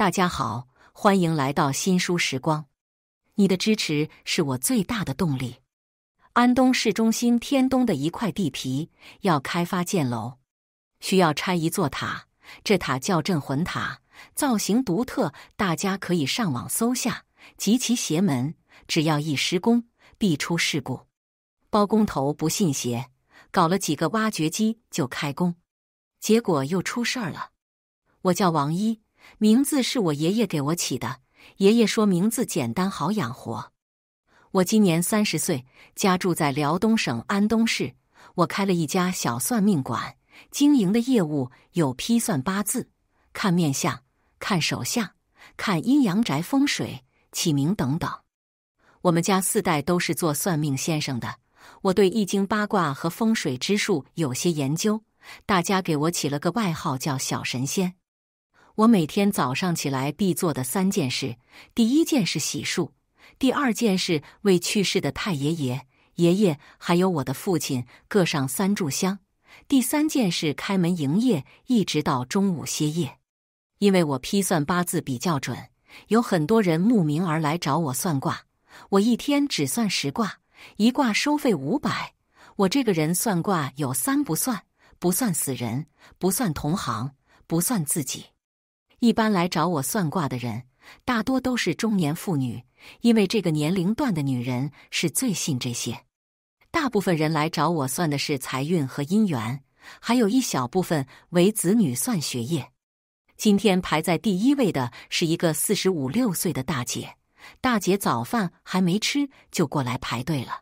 大家好，欢迎来到新书时光。你的支持是我最大的动力。安东市中心天东的一块地皮要开发建楼，需要拆一座塔，这塔叫镇魂塔，造型独特，大家可以上网搜下，极其邪门。只要一施工，必出事故。包工头不信邪，搞了几个挖掘机就开工，结果又出事儿了。我叫王一。名字是我爷爷给我起的。爷爷说名字简单好养活。我今年三十岁，家住在辽东省安东市。我开了一家小算命馆，经营的业务有批算八字、看面相、看手相、看阴阳宅风水、起名等等。我们家四代都是做算命先生的，我对易经、八卦和风水之术有些研究。大家给我起了个外号叫“小神仙”。我每天早上起来必做的三件事：第一件事洗漱，第二件事为去世的太爷爷、爷爷还有我的父亲各上三炷香，第三件事开门营业，一直到中午歇业。因为我批算八字比较准，有很多人慕名而来找我算卦。我一天只算十卦，一卦收费五百。我这个人算卦有三不算：不算死人，不算同行，不算自己。一般来找我算卦的人，大多都是中年妇女，因为这个年龄段的女人是最信这些。大部分人来找我算的是财运和姻缘，还有一小部分为子女算学业。今天排在第一位的是一个四十五六岁的大姐，大姐早饭还没吃就过来排队了。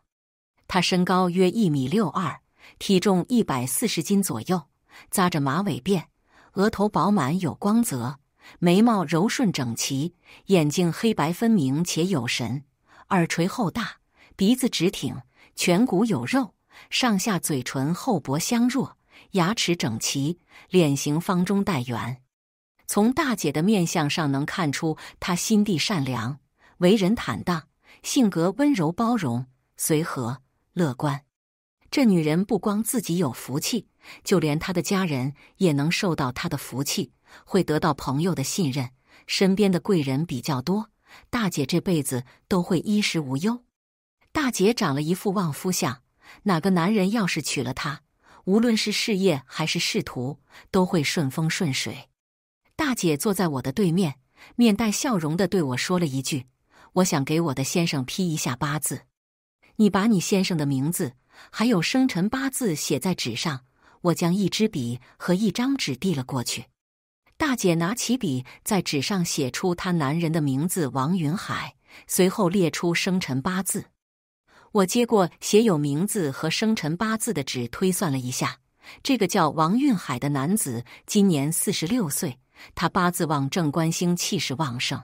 她身高约一米六二，体重一百四十斤左右，扎着马尾辫，额头饱满有光泽。眉毛柔顺整齐，眼睛黑白分明且有神，耳垂厚大，鼻子直挺，颧骨有肉，上下嘴唇厚薄相若，牙齿整齐，脸型方中带圆。从大姐的面相上能看出，她心地善良，为人坦荡，性格温柔包容、随和乐观。这女人不光自己有福气，就连她的家人也能受到她的福气。会得到朋友的信任，身边的贵人比较多，大姐这辈子都会衣食无忧。大姐长了一副旺夫相，哪个男人要是娶了她，无论是事业还是仕途都会顺风顺水。大姐坐在我的对面，面带笑容的对我说了一句：“我想给我的先生批一下八字，你把你先生的名字还有生辰八字写在纸上。”我将一支笔和一张纸递了过去。大姐拿起笔，在纸上写出她男人的名字王云海，随后列出生辰八字。我接过写有名字和生辰八字的纸，推算了一下，这个叫王运海的男子今年四十六岁，他八字旺正官星，气势旺盛。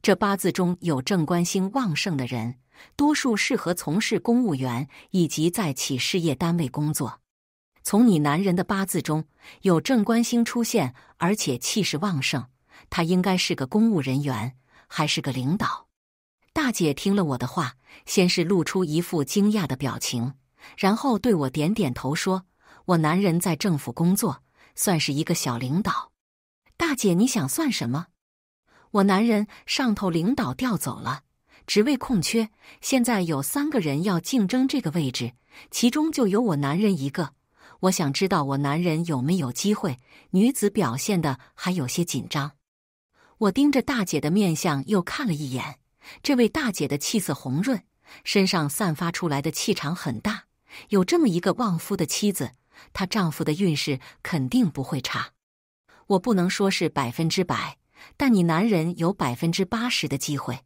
这八字中有正官星旺盛的人，多数适合从事公务员以及在企事业单位工作。从你男人的八字中有正官星出现，而且气势旺盛，他应该是个公务人员，还是个领导。大姐听了我的话，先是露出一副惊讶的表情，然后对我点点头说：“我男人在政府工作，算是一个小领导。”大姐，你想算什么？我男人上头领导调走了，职位空缺，现在有三个人要竞争这个位置，其中就有我男人一个。我想知道我男人有没有机会。女子表现的还有些紧张。我盯着大姐的面相又看了一眼，这位大姐的气色红润，身上散发出来的气场很大。有这么一个旺夫的妻子，她丈夫的运势肯定不会差。我不能说是百分之百，但你男人有百分之八十的机会。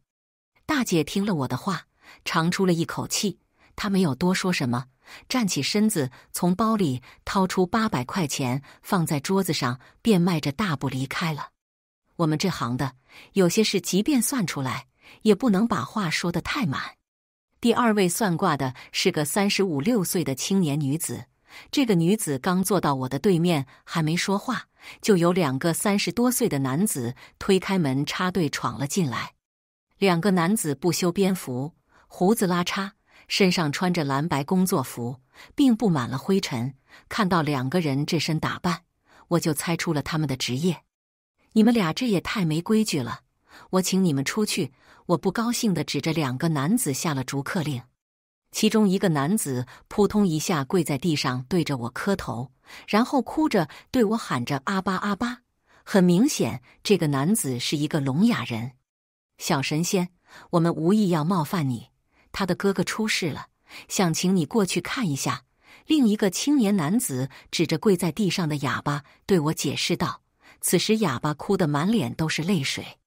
大姐听了我的话，长出了一口气。他没有多说什么，站起身子，从包里掏出八百块钱放在桌子上，便迈着大步离开了。我们这行的有些事，即便算出来，也不能把话说的太满。第二位算卦的是个三十五六岁的青年女子。这个女子刚坐到我的对面，还没说话，就有两个三十多岁的男子推开门插队闯了进来。两个男子不修边幅，胡子拉碴。身上穿着蓝白工作服，并布满了灰尘。看到两个人这身打扮，我就猜出了他们的职业。你们俩这也太没规矩了！我请你们出去！我不高兴地指着两个男子下了逐客令。其中一个男子扑通一下跪在地上，对着我磕头，然后哭着对我喊着“阿巴阿巴”。很明显，这个男子是一个聋哑人。小神仙，我们无意要冒犯你。他的哥哥出事了，想请你过去看一下。另一个青年男子指着跪在地上的哑巴，对我解释道。此时，哑巴哭得满脸都是泪水。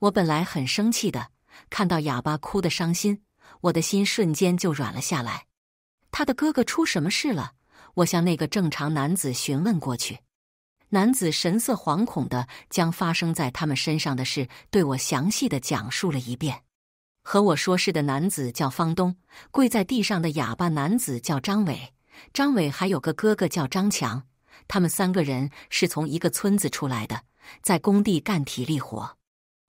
我本来很生气的，看到哑巴哭得伤心，我的心瞬间就软了下来。他的哥哥出什么事了？我向那个正常男子询问过去。男子神色惶恐的将发生在他们身上的事对我详细的讲述了一遍。和我说事的男子叫方东，跪在地上的哑巴男子叫张伟。张伟还有个哥哥叫张强，他们三个人是从一个村子出来的，在工地干体力活。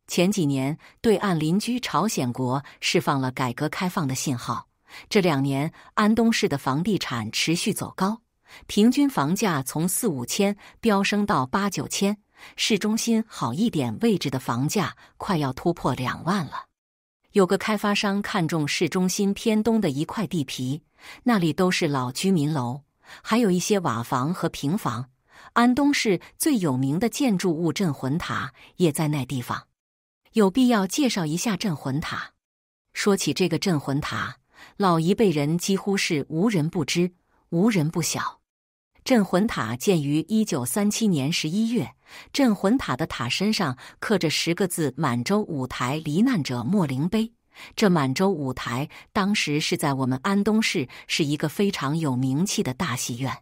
前几年，对岸邻居朝鲜国释放了改革开放的信号，这两年安东市的房地产持续走高，平均房价从四五千飙升到八九千，市中心好一点位置的房价快要突破两万了。有个开发商看中市中心偏东的一块地皮，那里都是老居民楼，还有一些瓦房和平房。安东市最有名的建筑物镇魂塔也在那地方，有必要介绍一下镇魂塔。说起这个镇魂塔，老一辈人几乎是无人不知、无人不晓。镇魂塔建于一九三七年十一月。镇魂塔的塔身上刻着十个字：“满洲舞台罹难者莫灵碑”。这满洲舞台当时是在我们安东市，是一个非常有名气的大戏院。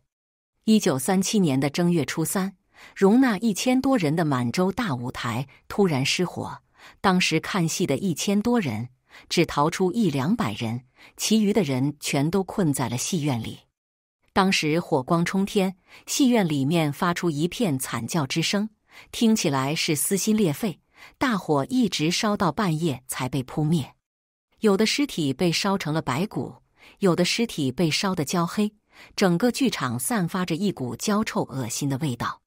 一九三七年的正月初三，容纳一千多人的满洲大舞台突然失火，当时看戏的一千多人只逃出一两百人，其余的人全都困在了戏院里。当时火光冲天，戏院里面发出一片惨叫之声，听起来是撕心裂肺。大火一直烧到半夜才被扑灭，有的尸体被烧成了白骨，有的尸体被烧得焦黑，整个剧场散发着一股焦臭、恶心的味道。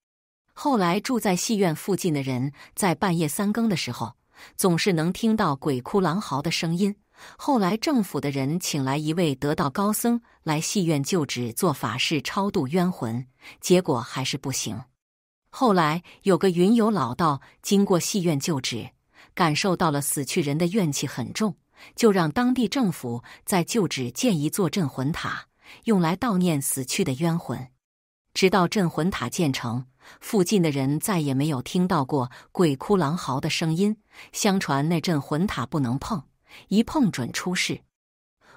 后来住在戏院附近的人，在半夜三更的时候，总是能听到鬼哭狼嚎的声音。后来，政府的人请来一位得道高僧来戏院旧址做法事超度冤魂，结果还是不行。后来有个云游老道经过戏院旧址，感受到了死去人的怨气很重，就让当地政府在旧址建一座镇魂塔，用来悼念死去的冤魂。直到镇魂塔建成，附近的人再也没有听到过鬼哭狼嚎的声音。相传那镇魂塔不能碰。一碰准出事。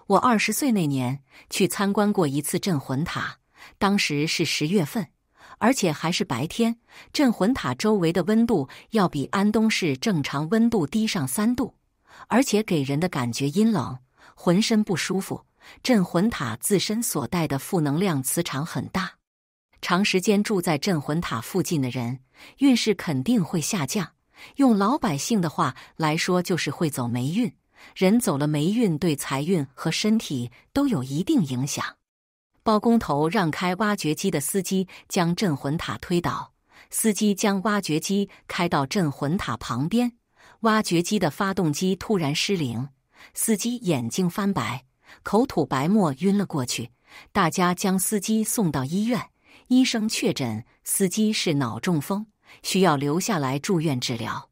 我二十岁那年去参观过一次镇魂塔，当时是十月份，而且还是白天。镇魂塔周围的温度要比安东市正常温度低上三度，而且给人的感觉阴冷，浑身不舒服。镇魂塔自身所带的负能量磁场很大，长时间住在镇魂塔附近的人运势肯定会下降。用老百姓的话来说，就是会走霉运。人走了，霉运对财运和身体都有一定影响。包工头让开，挖掘机的司机将镇魂塔推倒。司机将挖掘机开到镇魂塔旁边，挖掘机的发动机突然失灵，司机眼睛翻白，口吐白沫，晕了过去。大家将司机送到医院，医生确诊司机是脑中风，需要留下来住院治疗。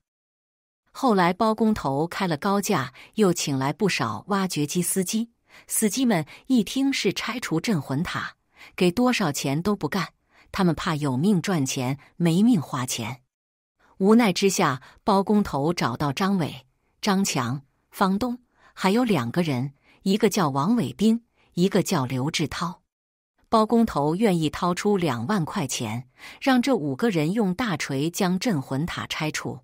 后来，包工头开了高价，又请来不少挖掘机司机。司机们一听是拆除镇魂塔，给多少钱都不干。他们怕有命赚钱，没命花钱。无奈之下，包工头找到张伟、张强、方东，还有两个人，一个叫王伟斌，一个叫刘志涛。包工头愿意掏出两万块钱，让这五个人用大锤将镇魂塔拆除。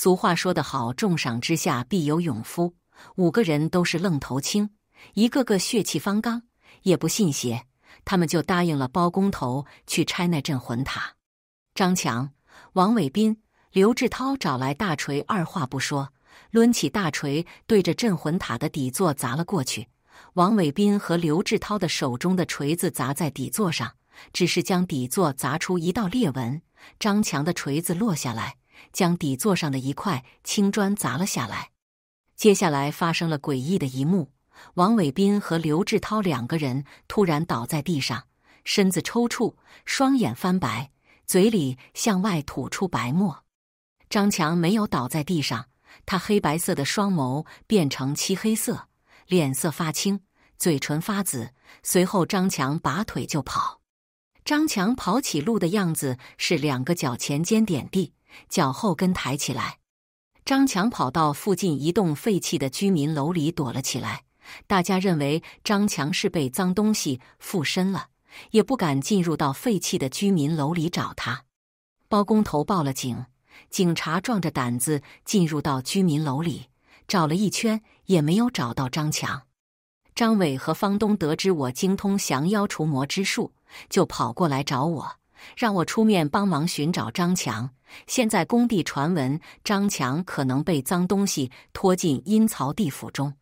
俗话说得好，重赏之下必有勇夫。五个人都是愣头青，一个个血气方刚，也不信邪，他们就答应了包工头去拆那镇魂塔。张强、王伟斌、刘志涛找来大锤，二话不说，抡起大锤对着镇魂塔的底座砸了过去。王伟斌和刘志涛的手中的锤子砸在底座上，只是将底座砸出一道裂纹。张强的锤子落下来。将底座上的一块青砖砸了下来，接下来发生了诡异的一幕：王伟斌和刘志涛两个人突然倒在地上，身子抽搐，双眼翻白，嘴里向外吐出白沫。张强没有倒在地上，他黑白色的双眸变成漆黑色，脸色发青，嘴唇发紫。随后，张强拔腿就跑。张强跑起路的样子是两个脚前尖点地。脚后跟抬起来，张强跑到附近一栋废弃的居民楼里躲了起来。大家认为张强是被脏东西附身了，也不敢进入到废弃的居民楼里找他。包工头报了警，警察壮着胆子进入到居民楼里找了一圈，也没有找到张强。张伟和方东得知我精通降妖除魔之术，就跑过来找我。让我出面帮忙寻找张强。现在工地传闻张强可能被脏东西拖进阴曹地府中。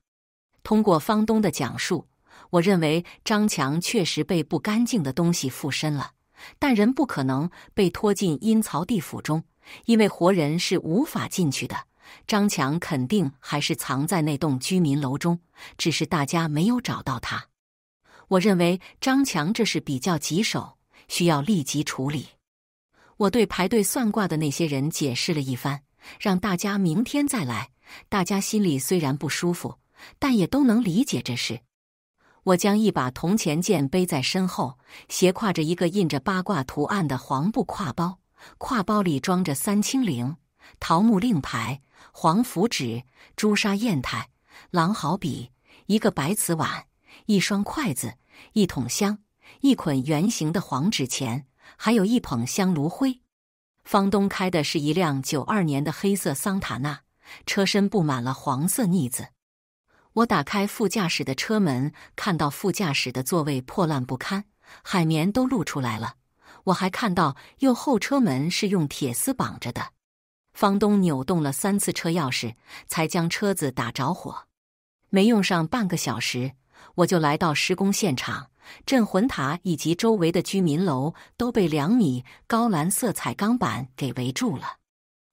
通过方东的讲述，我认为张强确实被不干净的东西附身了。但人不可能被拖进阴曹地府中，因为活人是无法进去的。张强肯定还是藏在那栋居民楼中，只是大家没有找到他。我认为张强这是比较棘手。需要立即处理。我对排队算卦的那些人解释了一番，让大家明天再来。大家心里虽然不舒服，但也都能理解这事。我将一把铜钱剑背在身后，斜挎着一个印着八卦图案的黄布挎包，挎包里装着三清铃、桃木令牌、黄符纸、朱砂砚台、狼毫笔、一个白瓷碗、一双筷子、一桶香。一捆圆形的黄纸钱，还有一捧香炉灰。方东开的是一辆九二年的黑色桑塔纳，车身布满了黄色腻子。我打开副驾驶的车门，看到副驾驶的座位破烂不堪，海绵都露出来了。我还看到右后车门是用铁丝绑着的。方东扭动了三次车钥匙，才将车子打着火。没用上半个小时，我就来到施工现场。镇魂塔以及周围的居民楼都被两米高蓝色彩钢板给围住了。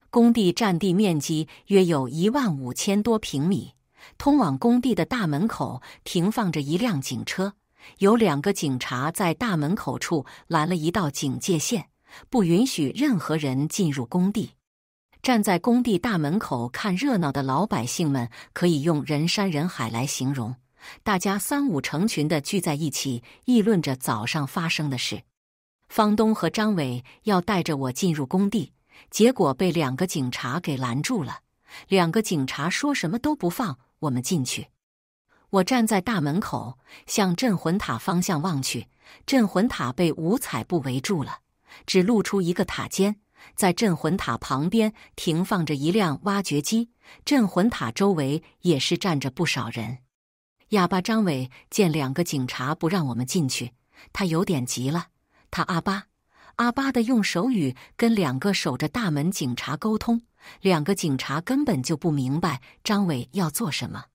工地占地面积约有一万五千多平米。通往工地的大门口停放着一辆警车，有两个警察在大门口处拦了一道警戒线，不允许任何人进入工地。站在工地大门口看热闹的老百姓们，可以用人山人海来形容。大家三五成群的聚在一起，议论着早上发生的事。方东和张伟要带着我进入工地，结果被两个警察给拦住了。两个警察说什么都不放我们进去。我站在大门口，向镇魂塔方向望去，镇魂塔被五彩布围住了，只露出一个塔尖。在镇魂塔旁边停放着一辆挖掘机，镇魂塔周围也是站着不少人。哑巴张伟见两个警察不让我们进去，他有点急了。他阿巴阿巴的用手语跟两个守着大门警察沟通，两个警察根本就不明白张伟要做什么。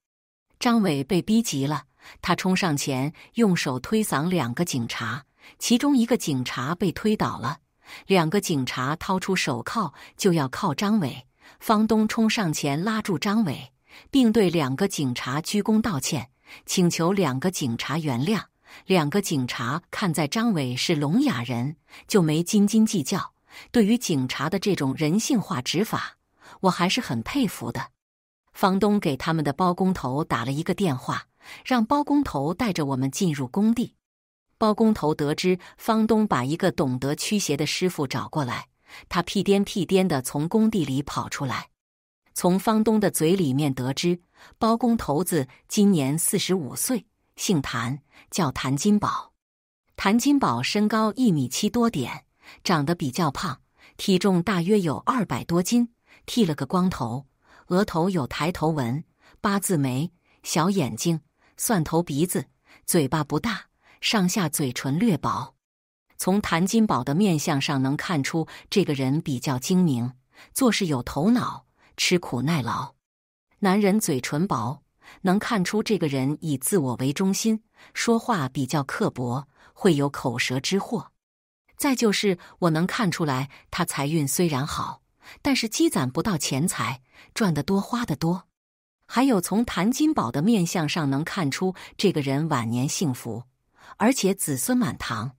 张伟被逼急了，他冲上前用手推搡两个警察，其中一个警察被推倒了。两个警察掏出手铐就要铐张伟，方东冲上前拉住张伟，并对两个警察鞠躬道歉。请求两个警察原谅。两个警察看在张伟是聋哑人，就没斤斤计较。对于警察的这种人性化执法，我还是很佩服的。房东给他们的包工头打了一个电话，让包工头带着我们进入工地。包工头得知房东把一个懂得驱邪的师傅找过来，他屁颠屁颠地从工地里跑出来。从房东的嘴里面得知，包工头子今年四十五岁，姓谭，叫谭金宝。谭金宝身高一米七多点，长得比较胖，体重大约有二百多斤，剃了个光头，额头有抬头纹，八字眉，小眼睛，蒜头鼻子，嘴巴不大，上下嘴唇略薄。从谭金宝的面相上能看出，这个人比较精明，做事有头脑。吃苦耐劳，男人嘴唇薄，能看出这个人以自我为中心，说话比较刻薄，会有口舌之祸。再就是我能看出来，他财运虽然好，但是积攒不到钱财，赚得多花得多。还有从谭金宝的面相上能看出，这个人晚年幸福，而且子孙满堂。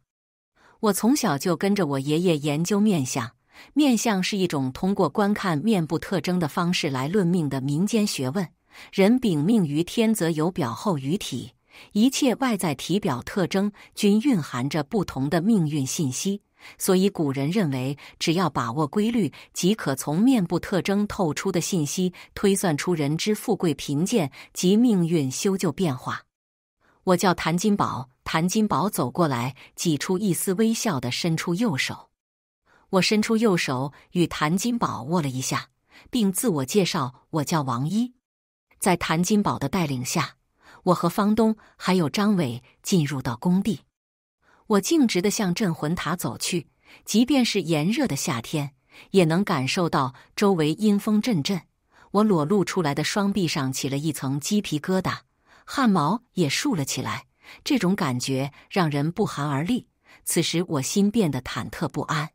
我从小就跟着我爷爷研究面相。面相是一种通过观看面部特征的方式来论命的民间学问。人禀命于天，则有表后于体，一切外在体表特征均蕴含着不同的命运信息。所以古人认为，只要把握规律，即可从面部特征透出的信息推算出人之富贵贫贱及命运修旧变化。我叫谭金宝，谭金宝走过来，挤出一丝微笑的伸出右手。我伸出右手与谭金宝握了一下，并自我介绍：“我叫王一。”在谭金宝的带领下，我和方东还有张伟进入到工地。我径直的向镇魂塔走去。即便是炎热的夏天，也能感受到周围阴风阵阵。我裸露出来的双臂上起了一层鸡皮疙瘩，汗毛也竖了起来。这种感觉让人不寒而栗。此时，我心变得忐忑不安。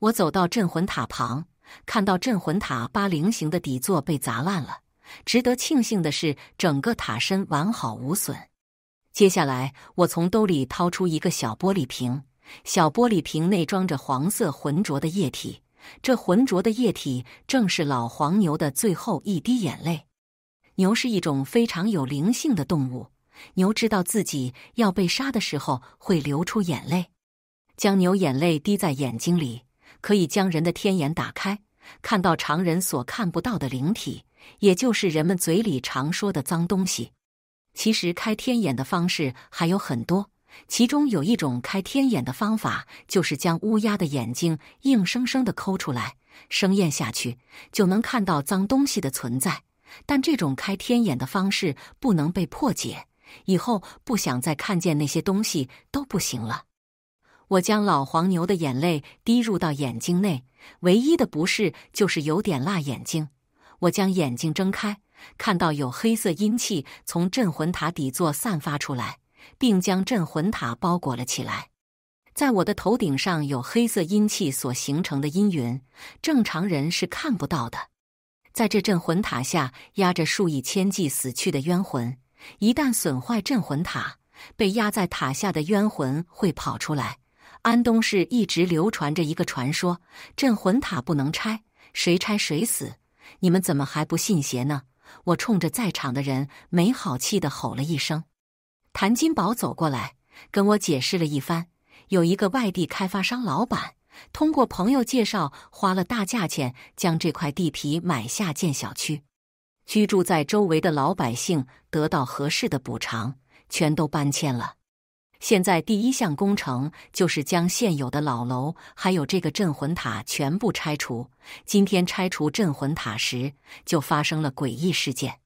我走到镇魂塔旁，看到镇魂塔八菱形的底座被砸烂了。值得庆幸的是，整个塔身完好无损。接下来，我从兜里掏出一个小玻璃瓶，小玻璃瓶内装着黄色浑浊的液体。这浑浊的液体正是老黄牛的最后一滴眼泪。牛是一种非常有灵性的动物，牛知道自己要被杀的时候会流出眼泪。将牛眼泪滴在眼睛里。可以将人的天眼打开，看到常人所看不到的灵体，也就是人们嘴里常说的脏东西。其实开天眼的方式还有很多，其中有一种开天眼的方法，就是将乌鸦的眼睛硬生生的抠出来，生咽下去，就能看到脏东西的存在。但这种开天眼的方式不能被破解，以后不想再看见那些东西都不行了。我将老黄牛的眼泪滴入到眼睛内，唯一的不适就是有点辣眼睛。我将眼睛睁开，看到有黑色阴气从镇魂塔底座散发出来，并将镇魂塔包裹了起来。在我的头顶上有黑色阴气所形成的阴云，正常人是看不到的。在这镇魂塔下压着数以千计死去的冤魂，一旦损坏镇魂塔，被压在塔下的冤魂会跑出来。安东市一直流传着一个传说：镇魂塔不能拆，谁拆谁死。你们怎么还不信邪呢？我冲着在场的人没好气的吼了一声。谭金宝走过来，跟我解释了一番：有一个外地开发商老板，通过朋友介绍，花了大价钱将这块地皮买下建小区。居住在周围的老百姓得到合适的补偿，全都搬迁了。现在第一项工程就是将现有的老楼还有这个镇魂塔全部拆除。今天拆除镇魂塔时就发生了诡异事件，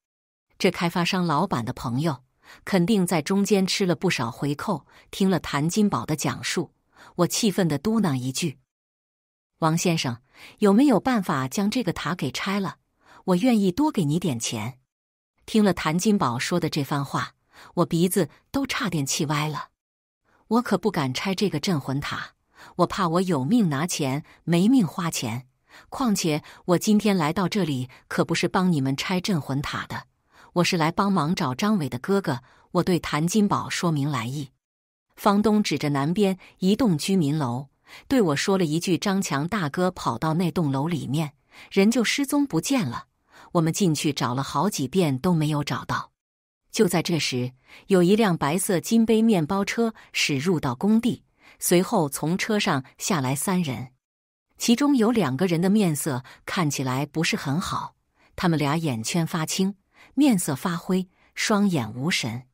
这开发商老板的朋友肯定在中间吃了不少回扣。听了谭金宝的讲述，我气愤地嘟囔一句：“王先生，有没有办法将这个塔给拆了？我愿意多给你点钱。”听了谭金宝说的这番话，我鼻子都差点气歪了。我可不敢拆这个镇魂塔，我怕我有命拿钱没命花钱。况且我今天来到这里可不是帮你们拆镇魂塔的，我是来帮忙找张伟的哥哥。我对谭金宝说明来意。方东指着南边一栋居民楼对我说了一句：“张强大哥跑到那栋楼里面，人就失踪不见了。我们进去找了好几遍都没有找到。”就在这时，有一辆白色金杯面包车驶入到工地，随后从车上下来三人，其中有两个人的面色看起来不是很好，他们俩眼圈发青，面色发灰，双眼无神。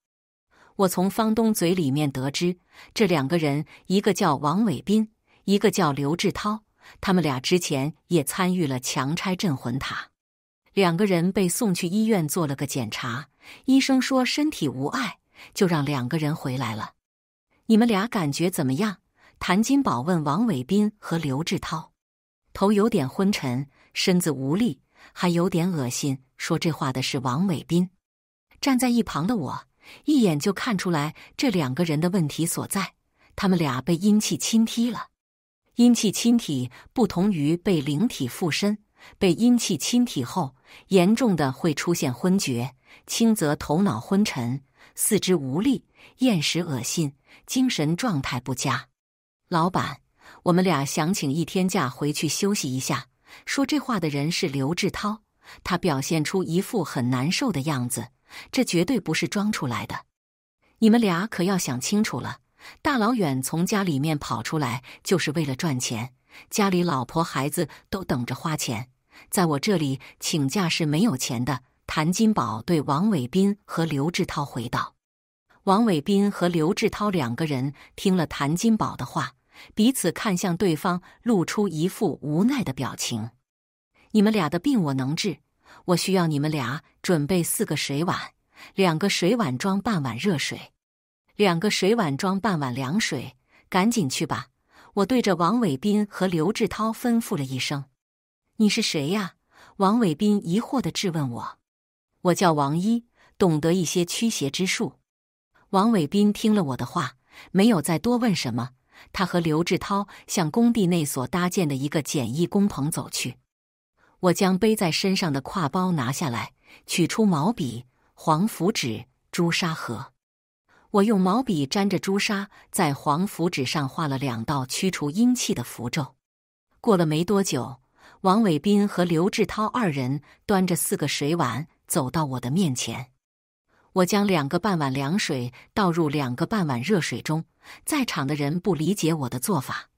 我从方东嘴里面得知，这两个人一个叫王伟斌，一个叫刘志涛，他们俩之前也参与了强拆镇魂塔，两个人被送去医院做了个检查。医生说身体无碍，就让两个人回来了。你们俩感觉怎么样？谭金宝问王伟斌和刘志涛。头有点昏沉，身子无力，还有点恶心。说这话的是王伟斌。站在一旁的我一眼就看出来这两个人的问题所在。他们俩被阴气侵体了。阴气侵体不同于被灵体附身。被阴气侵体后，严重的会出现昏厥，轻则头脑昏沉、四肢无力、厌食恶心、精神状态不佳。老板，我们俩想请一天假回去休息一下。说这话的人是刘志涛，他表现出一副很难受的样子，这绝对不是装出来的。你们俩可要想清楚了，大老远从家里面跑出来就是为了赚钱。家里老婆孩子都等着花钱，在我这里请假是没有钱的。谭金宝对王伟斌和刘志涛回道：“王伟斌和刘志涛两个人听了谭金宝的话，彼此看向对方，露出一副无奈的表情。你们俩的病我能治，我需要你们俩准备四个水碗，两个水碗装半碗热水，两个水碗装半碗凉水，赶紧去吧。”我对着王伟斌和刘志涛吩咐了一声：“你是谁呀？”王伟斌疑惑的质问我：“我叫王一，懂得一些驱邪之术。”王伟斌听了我的话，没有再多问什么。他和刘志涛向工地内所搭建的一个简易工棚走去。我将背在身上的挎包拿下来，取出毛笔、黄符纸、朱砂盒。我用毛笔沾着朱砂，在黄符纸上画了两道驱除阴气的符咒。过了没多久，王伟斌和刘志涛二人端着四个水碗走到我的面前。我将两个半碗凉水倒入两个半碗热水中，在场的人不理解我的做法，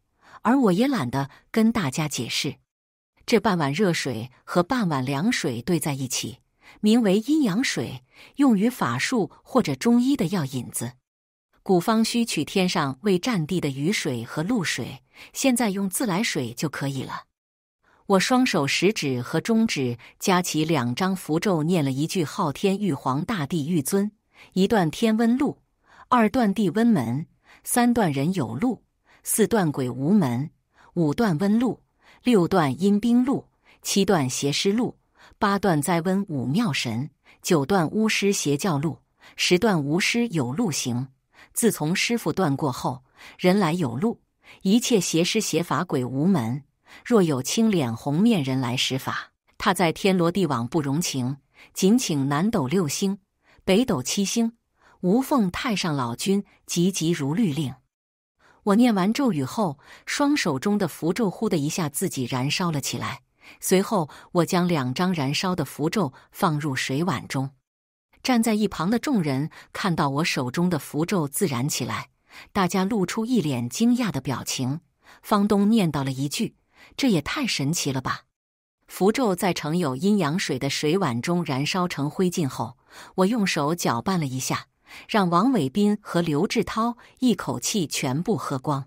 而我也懒得跟大家解释。这半碗热水和半碗凉水兑在一起。名为阴阳水，用于法术或者中医的药引子。古方需取天上未占地的雨水和露水，现在用自来水就可以了。我双手食指和中指夹起两张符咒，念了一句：“昊天玉皇大帝玉尊，一段天温露，二段地温门，三段人有路，四段鬼无门，五段温路，六段阴兵路，七段邪尸路。八段灾瘟五庙神，九段巫师邪教路，十段巫师有路行。自从师傅断过后，人来有路，一切邪师邪法鬼无门。若有青脸红面人来施法，他在天罗地网不容情。仅请南斗六星、北斗七星、无奉太上老君急急如律令。我念完咒语后，双手中的符咒忽的一下自己燃烧了起来。随后，我将两张燃烧的符咒放入水碗中。站在一旁的众人看到我手中的符咒自燃起来，大家露出一脸惊讶的表情。方东念叨了一句：“这也太神奇了吧！”符咒在盛有阴阳水的水碗中燃烧成灰烬后，我用手搅拌了一下，让王伟斌和刘志涛一口气全部喝光。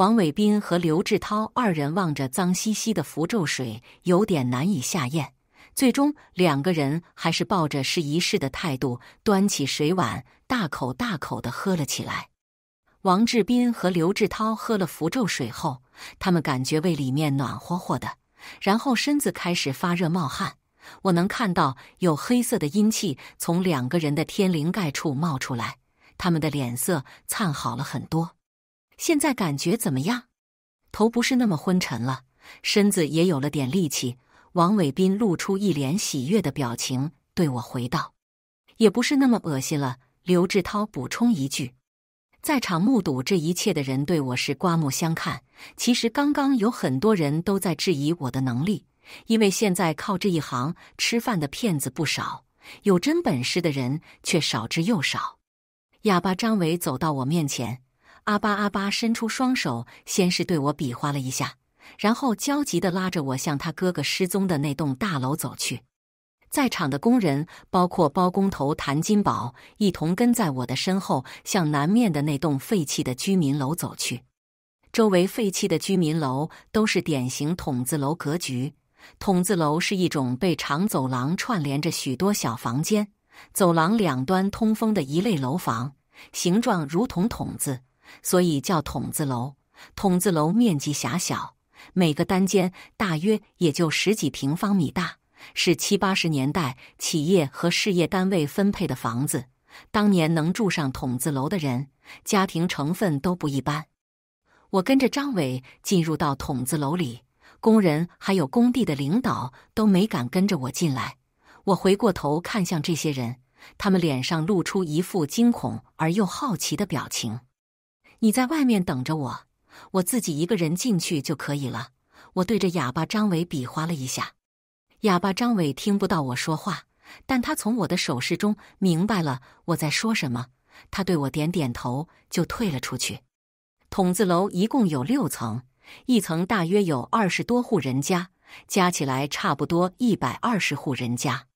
王伟斌和刘志涛二人望着脏兮兮的符咒水，有点难以下咽。最终，两个人还是抱着试一试的态度，端起水碗，大口大口地喝了起来。王志斌和刘志涛喝了符咒水后，他们感觉胃里面暖和和的，然后身子开始发热冒汗。我能看到有黑色的阴气从两个人的天灵盖处冒出来，他们的脸色灿好了很多。现在感觉怎么样？头不是那么昏沉了，身子也有了点力气。王伟斌露出一脸喜悦的表情，对我回道：“也不是那么恶心了。”刘志涛补充一句：“在场目睹这一切的人对我是刮目相看。其实刚刚有很多人都在质疑我的能力，因为现在靠这一行吃饭的骗子不少，有真本事的人却少之又少。”哑巴张伟走到我面前。阿巴阿巴伸出双手，先是对我比划了一下，然后焦急地拉着我向他哥哥失踪的那栋大楼走去。在场的工人，包括包工头谭金宝，一同跟在我的身后，向南面的那栋废弃的居民楼走去。周围废弃的居民楼都是典型筒子楼格局。筒子楼是一种被长走廊串联着许多小房间，走廊两端通风的一类楼房，形状如同筒子。所以叫筒子楼。筒子楼面积狭小，每个单间大约也就十几平方米大，是七八十年代企业和事业单位分配的房子。当年能住上筒子楼的人，家庭成分都不一般。我跟着张伟进入到筒子楼里，工人还有工地的领导都没敢跟着我进来。我回过头看向这些人，他们脸上露出一副惊恐而又好奇的表情。你在外面等着我，我自己一个人进去就可以了。我对着哑巴张伟比划了一下，哑巴张伟听不到我说话，但他从我的手势中明白了我在说什么。他对我点点头，就退了出去。筒子楼一共有六层，一层大约有二十多户人家，加起来差不多一百二十户人家。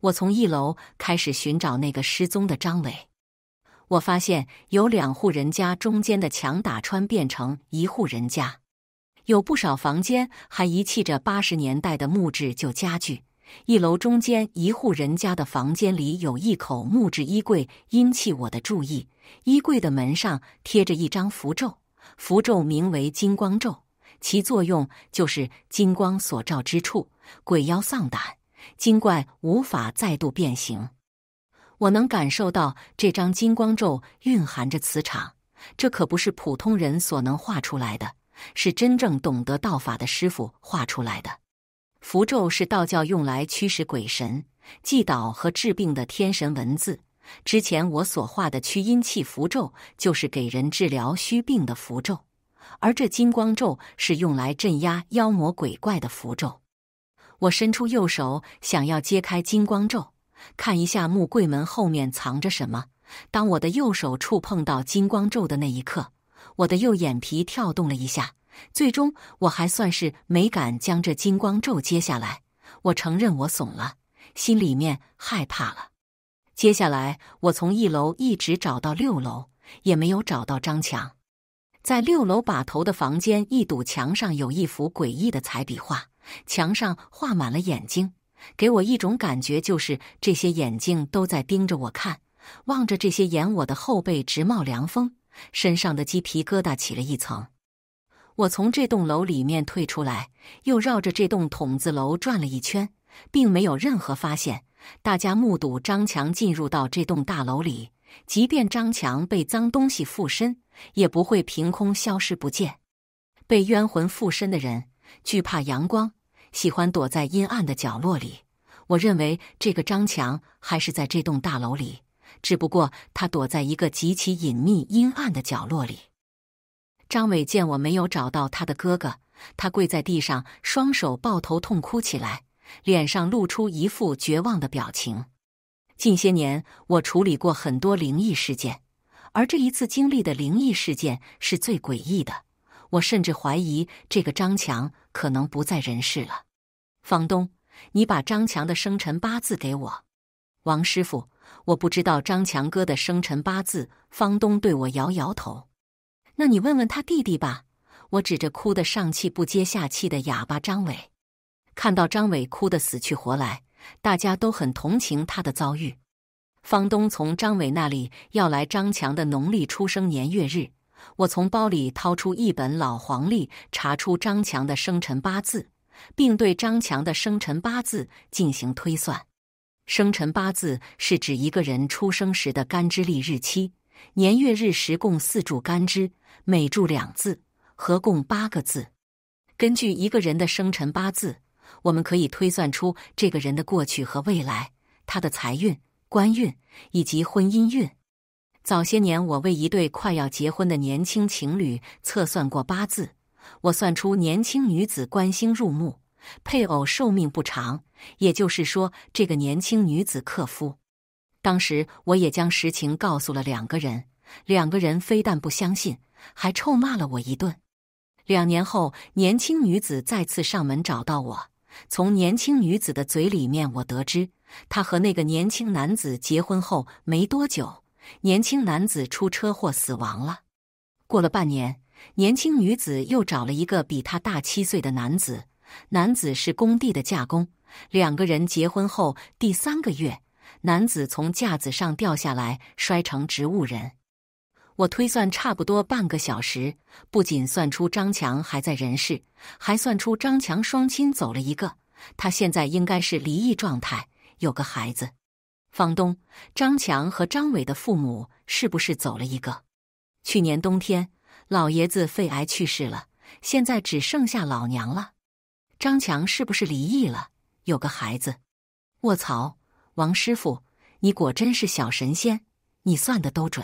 我从一楼开始寻找那个失踪的张伟。我发现有两户人家中间的墙打穿，变成一户人家。有不少房间还遗弃着八十年代的木质旧家具。一楼中间一户人家的房间里有一口木质衣柜，引起我的注意。衣柜的门上贴着一张符咒，符咒名为“金光咒”，其作用就是金光所照之处，鬼妖丧胆，精怪无法再度变形。我能感受到这张金光咒蕴含着磁场，这可不是普通人所能画出来的，是真正懂得道法的师傅画出来的。符咒是道教用来驱使鬼神、祭祷和治病的天神文字。之前我所画的驱阴气符咒就是给人治疗虚病的符咒，而这金光咒是用来镇压妖魔鬼怪的符咒。我伸出右手，想要揭开金光咒。看一下木柜门后面藏着什么。当我的右手触碰到金光咒的那一刻，我的右眼皮跳动了一下。最终，我还算是没敢将这金光咒接下来。我承认我怂了，心里面害怕了。接下来，我从一楼一直找到六楼，也没有找到张强。在六楼把头的房间一堵墙上有一幅诡异的彩笔画，墙上画满了眼睛。给我一种感觉，就是这些眼睛都在盯着我看，望着这些眼，我的后背直冒凉风，身上的鸡皮疙瘩起了一层。我从这栋楼里面退出来，又绕着这栋筒子楼转了一圈，并没有任何发现。大家目睹张强进入到这栋大楼里，即便张强被脏东西附身，也不会凭空消失不见。被冤魂附身的人惧怕阳光。喜欢躲在阴暗的角落里。我认为这个张强还是在这栋大楼里，只不过他躲在一个极其隐秘、阴暗的角落里。张伟见我没有找到他的哥哥，他跪在地上，双手抱头痛哭起来，脸上露出一副绝望的表情。近些年，我处理过很多灵异事件，而这一次经历的灵异事件是最诡异的。我甚至怀疑这个张强可能不在人世了。房东，你把张强的生辰八字给我。王师傅，我不知道张强哥的生辰八字。方东对我摇摇头。那你问问他弟弟吧。我指着哭得上气不接下气的哑巴张伟。看到张伟哭得死去活来，大家都很同情他的遭遇。房东从张伟那里要来张强的农历出生年月日。我从包里掏出一本老黄历，查出张强的生辰八字，并对张强的生辰八字进行推算。生辰八字是指一个人出生时的干支历日期、年月日时，共四柱干支，每柱两字，合共八个字。根据一个人的生辰八字，我们可以推算出这个人的过去和未来，他的财运、官运以及婚姻运。早些年，我为一对快要结婚的年轻情侣测算过八字，我算出年轻女子官星入目，配偶寿命不长，也就是说这个年轻女子克夫。当时我也将实情告诉了两个人，两个人非但不相信，还臭骂了我一顿。两年后，年轻女子再次上门找到我，从年轻女子的嘴里面，我得知她和那个年轻男子结婚后没多久。年轻男子出车祸死亡了。过了半年，年轻女子又找了一个比她大七岁的男子，男子是工地的架工。两个人结婚后第三个月，男子从架子上掉下来，摔成植物人。我推算差不多半个小时，不仅算出张强还在人世，还算出张强双亲走了一个。他现在应该是离异状态，有个孩子。房东张强和张伟的父母是不是走了一个？去年冬天，老爷子肺癌去世了，现在只剩下老娘了。张强是不是离异了？有个孩子？卧槽！王师傅，你果真是小神仙，你算的都准。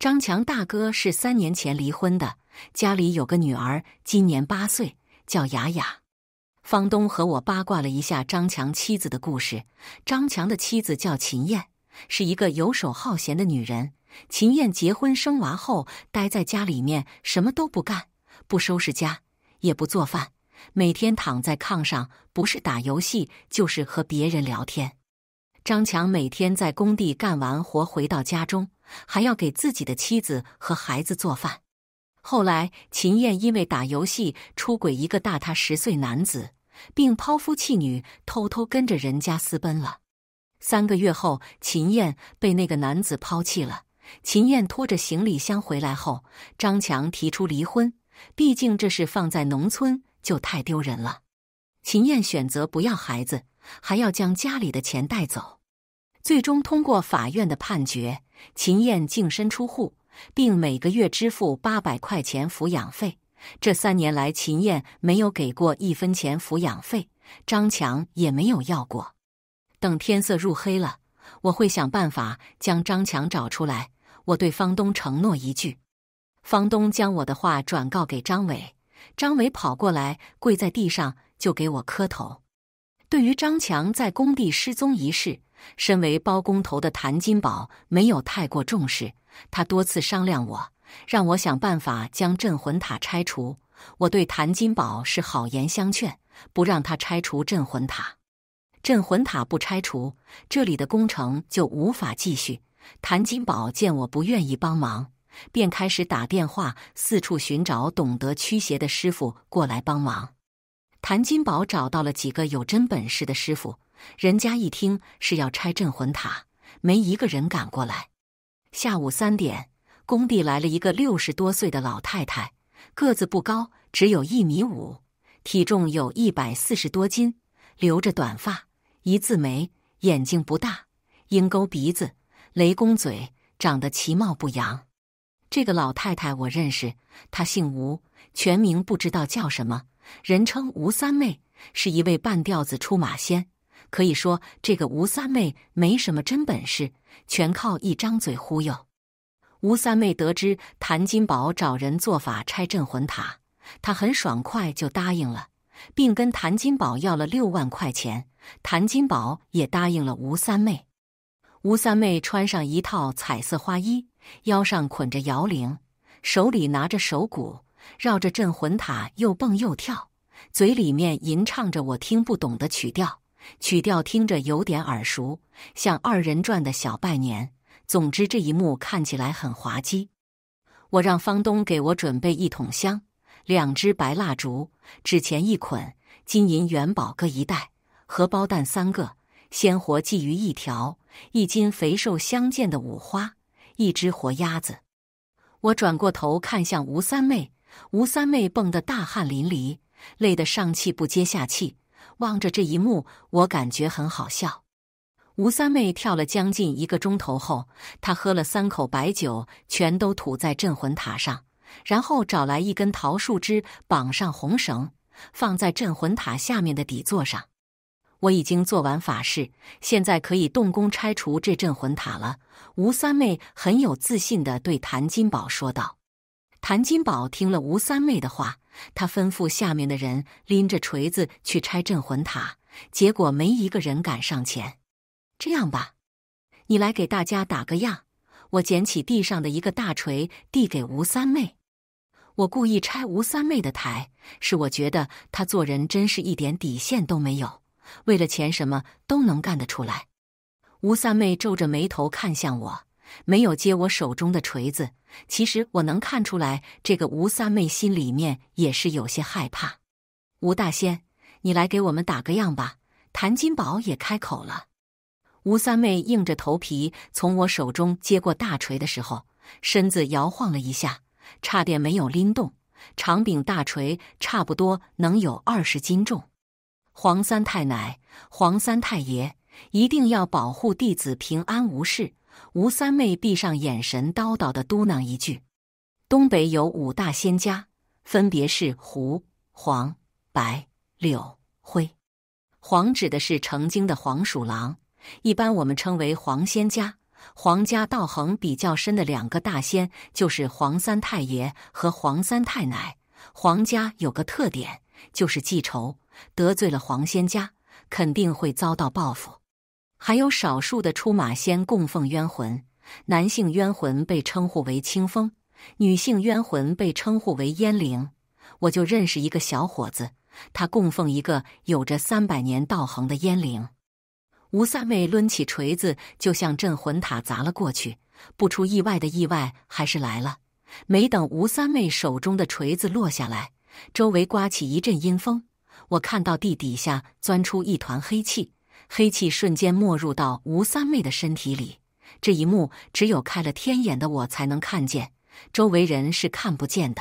张强大哥是三年前离婚的，家里有个女儿，今年八岁，叫雅雅。方东和我八卦了一下张强妻子的故事。张强的妻子叫秦燕，是一个游手好闲的女人。秦燕结婚生娃后，待在家里面什么都不干，不收拾家，也不做饭，每天躺在炕上，不是打游戏就是和别人聊天。张强每天在工地干完活回到家中，还要给自己的妻子和孩子做饭。后来，秦燕因为打游戏出轨一个大她十岁男子。并抛夫弃女，偷偷跟着人家私奔了。三个月后，秦燕被那个男子抛弃了。秦燕拖着行李箱回来后，张强提出离婚，毕竟这事放在农村就太丢人了。秦燕选择不要孩子，还要将家里的钱带走。最终通过法院的判决，秦燕净身出户，并每个月支付八百块钱抚养费。这三年来，秦燕没有给过一分钱抚养费，张强也没有要过。等天色入黑了，我会想办法将张强找出来。我对方东承诺一句。方东将我的话转告给张伟，张伟跑过来跪在地上就给我磕头。对于张强在工地失踪一事，身为包工头的谭金宝没有太过重视，他多次商量我。让我想办法将镇魂塔拆除。我对谭金宝是好言相劝，不让他拆除镇魂塔。镇魂塔不拆除，这里的工程就无法继续。谭金宝见我不愿意帮忙，便开始打电话四处寻找懂得驱邪的师傅过来帮忙。谭金宝找到了几个有真本事的师傅，人家一听是要拆镇魂塔，没一个人敢过来。下午三点。工地来了一个六十多岁的老太太，个子不高，只有一米五，体重有一百四十多斤，留着短发，一字眉，眼睛不大，鹰钩鼻子，雷公嘴，长得其貌不扬。这个老太太我认识，她姓吴，全名不知道叫什么，人称吴三妹，是一位半吊子出马仙。可以说，这个吴三妹没什么真本事，全靠一张嘴忽悠。吴三妹得知谭金宝找人做法拆镇魂塔，她很爽快就答应了，并跟谭金宝要了六万块钱。谭金宝也答应了吴三妹。吴三妹穿上一套彩色花衣，腰上捆着摇铃，手里拿着手鼓，绕着镇魂塔又蹦又跳，嘴里面吟唱着我听不懂的曲调，曲调听着有点耳熟，像二人转的小拜年。总之，这一幕看起来很滑稽。我让方东给我准备一桶香、两支白蜡烛、纸钱一捆、金银元宝各一袋、荷包蛋三个、鲜活鲫鱼一条、一斤肥瘦相间的五花、一只活鸭子。我转过头看向吴三妹，吴三妹蹦得大汗淋漓，累得上气不接下气。望着这一幕，我感觉很好笑。吴三妹跳了将近一个钟头后，她喝了三口白酒，全都吐在镇魂塔上。然后找来一根桃树枝，绑上红绳，放在镇魂塔下面的底座上。我已经做完法事，现在可以动工拆除这镇魂塔了。吴三妹很有自信地对谭金宝说道。谭金宝听了吴三妹的话，他吩咐下面的人拎着锤子去拆镇魂塔，结果没一个人敢上前。这样吧，你来给大家打个样。我捡起地上的一个大锤，递给吴三妹。我故意拆吴三妹的台，是我觉得她做人真是一点底线都没有，为了钱什么都能干得出来。吴三妹皱着眉头看向我，没有接我手中的锤子。其实我能看出来，这个吴三妹心里面也是有些害怕。吴大仙，你来给我们打个样吧。谭金宝也开口了。吴三妹硬着头皮从我手中接过大锤的时候，身子摇晃了一下，差点没有拎动。长柄大锤差不多能有二十斤重。黄三太奶、黄三太爷一定要保护弟子平安无事。吴三妹闭上眼神，叨叨地嘟囔一句：“东北有五大仙家，分别是胡、黄、白、柳、灰。黄指的是成精的黄鼠狼。”一般我们称为黄仙家，黄家道行比较深的两个大仙就是黄三太爷和黄三太奶。黄家有个特点，就是记仇，得罪了黄仙家，肯定会遭到报复。还有少数的出马仙供奉冤魂，男性冤魂被称呼为清风，女性冤魂被称呼为烟灵。我就认识一个小伙子，他供奉一个有着三百年道行的烟灵。吴三妹抡起锤子就向镇魂塔砸了过去，不出意外的意外还是来了。没等吴三妹手中的锤子落下来，周围刮起一阵阴风，我看到地底下钻出一团黑气，黑气瞬间没入到吴三妹的身体里。这一幕只有开了天眼的我才能看见，周围人是看不见的。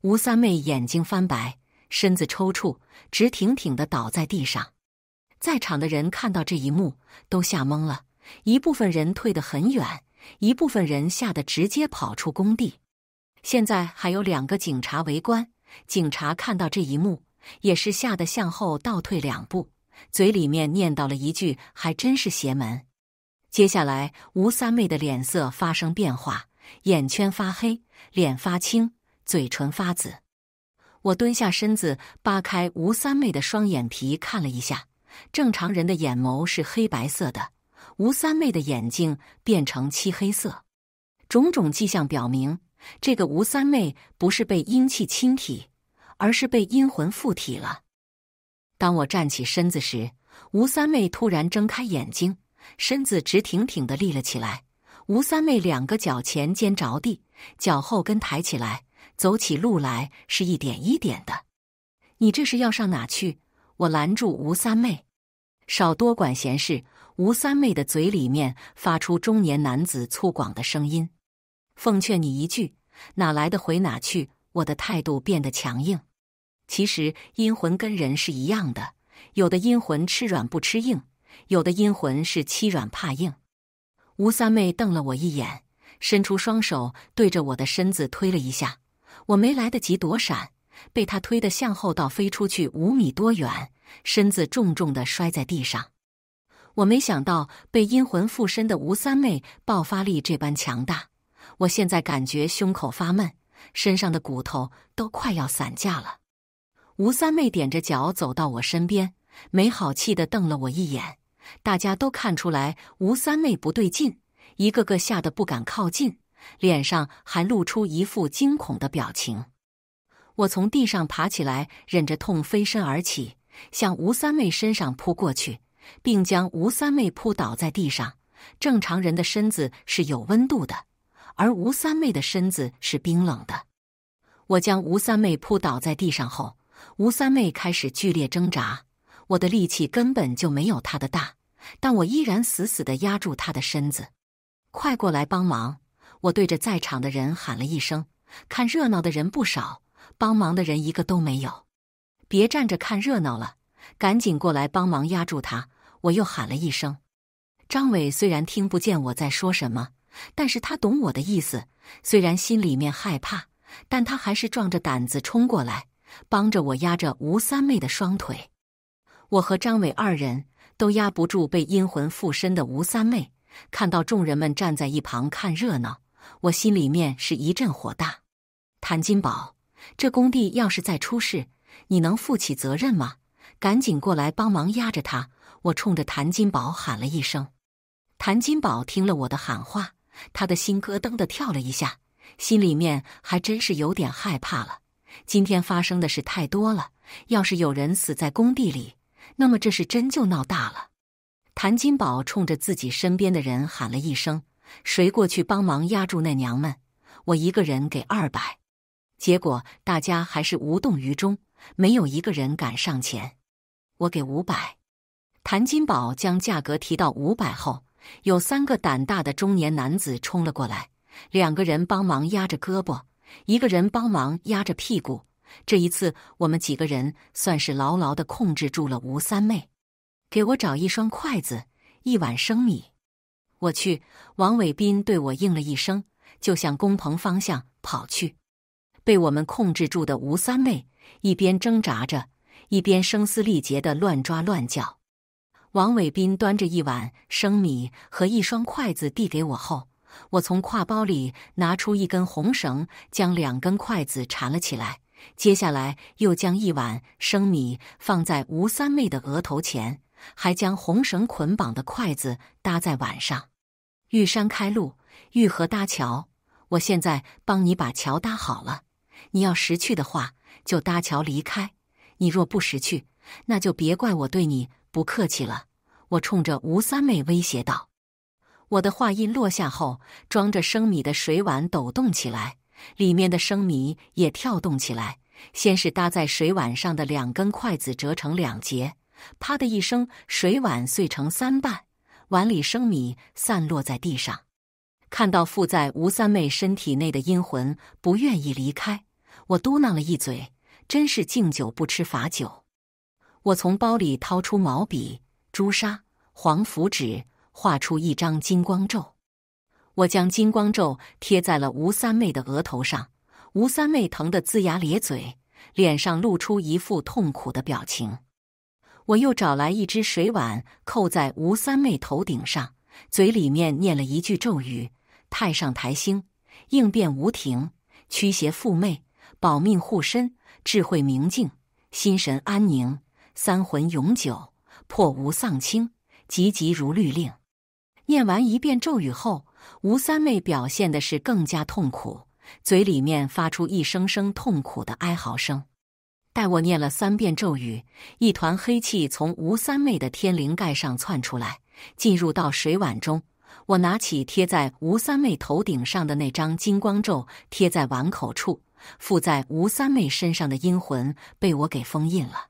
吴三妹眼睛翻白，身子抽搐，直挺挺地倒在地上。在场的人看到这一幕都吓懵了，一部分人退得很远，一部分人吓得直接跑出工地。现在还有两个警察围观，警察看到这一幕也是吓得向后倒退两步，嘴里面念叨了一句：“还真是邪门。”接下来，吴三妹的脸色发生变化，眼圈发黑，脸发青，嘴唇发紫。我蹲下身子，扒开吴三妹的双眼皮，看了一下。正常人的眼眸是黑白色的，吴三妹的眼睛变成漆黑色。种种迹象表明，这个吴三妹不是被阴气侵体，而是被阴魂附体了。当我站起身子时，吴三妹突然睁开眼睛，身子直挺挺的立了起来。吴三妹两个脚前尖着地，脚后跟抬起来，走起路来是一点一点的。你这是要上哪去？我拦住吴三妹。少多管闲事！吴三妹的嘴里面发出中年男子粗犷的声音：“奉劝你一句，哪来的回哪去。”我的态度变得强硬。其实阴魂跟人是一样的，有的阴魂吃软不吃硬，有的阴魂是欺软怕硬。吴三妹瞪了我一眼，伸出双手对着我的身子推了一下，我没来得及躲闪，被他推得向后倒飞出去五米多远。身子重重的摔在地上，我没想到被阴魂附身的吴三妹爆发力这般强大。我现在感觉胸口发闷，身上的骨头都快要散架了。吴三妹踮着脚走到我身边，没好气的瞪了我一眼。大家都看出来吴三妹不对劲，一个个吓得不敢靠近，脸上还露出一副惊恐的表情。我从地上爬起来，忍着痛飞身而起。向吴三妹身上扑过去，并将吴三妹扑倒在地上。正常人的身子是有温度的，而吴三妹的身子是冰冷的。我将吴三妹扑倒在地上后，吴三妹开始剧烈挣扎。我的力气根本就没有她的大，但我依然死死地压住她的身子。快过来帮忙！我对着在场的人喊了一声。看热闹的人不少，帮忙的人一个都没有。别站着看热闹了，赶紧过来帮忙压住他！我又喊了一声。张伟虽然听不见我在说什么，但是他懂我的意思。虽然心里面害怕，但他还是壮着胆子冲过来，帮着我压着吴三妹的双腿。我和张伟二人都压不住被阴魂附身的吴三妹。看到众人们站在一旁看热闹，我心里面是一阵火大。谭金宝，这工地要是再出事……你能负起责任吗？赶紧过来帮忙压着他！我冲着谭金宝喊了一声。谭金宝听了我的喊话，他的心咯噔的跳了一下，心里面还真是有点害怕了。今天发生的事太多了，要是有人死在工地里，那么这事真就闹大了。谭金宝冲着自己身边的人喊了一声：“谁过去帮忙压住那娘们？我一个人给二百。”结果大家还是无动于衷。没有一个人敢上前。我给五百。谭金宝将价格提到五百后，有三个胆大的中年男子冲了过来，两个人帮忙压着胳膊，一个人帮忙压着屁股。这一次，我们几个人算是牢牢的控制住了吴三妹。给我找一双筷子，一碗生米。我去。王伟斌对我应了一声，就向工棚方向跑去。被我们控制住的吴三妹一边挣扎着，一边声嘶力竭的乱抓乱叫。王伟斌端着一碗生米和一双筷子递给我后，我从挎包里拿出一根红绳，将两根筷子缠了起来。接下来又将一碗生米放在吴三妹的额头前，还将红绳捆绑的筷子搭在碗上。玉山开路，玉河搭桥，我现在帮你把桥搭好了。你要识趣的话，就搭桥离开；你若不识趣，那就别怪我对你不客气了。”我冲着吴三妹威胁道。我的话音落下后，装着生米的水碗抖动起来，里面的生米也跳动起来。先是搭在水碗上的两根筷子折成两截，啪的一声，水碗碎成三半，碗里生米散落在地上。看到附在吴三妹身体内的阴魂不愿意离开。我嘟囔了一嘴：“真是敬酒不吃罚酒。”我从包里掏出毛笔、朱砂、黄符纸，画出一张金光咒。我将金光咒贴在了吴三妹的额头上，吴三妹疼得龇牙咧嘴，脸上露出一副痛苦的表情。我又找来一只水碗扣在吴三妹头顶上，嘴里面念了一句咒语：“太上台星，应变无停，驱邪缚魅。”保命护身，智慧明镜，心神安宁，三魂永久，破无丧清，急急如律令。念完一遍咒语后，吴三妹表现的是更加痛苦，嘴里面发出一声声痛苦的哀嚎声。待我念了三遍咒语，一团黑气从吴三妹的天灵盖上窜出来，进入到水碗中。我拿起贴在吴三妹头顶上的那张金光咒，贴在碗口处。附在吴三妹身上的阴魂被我给封印了。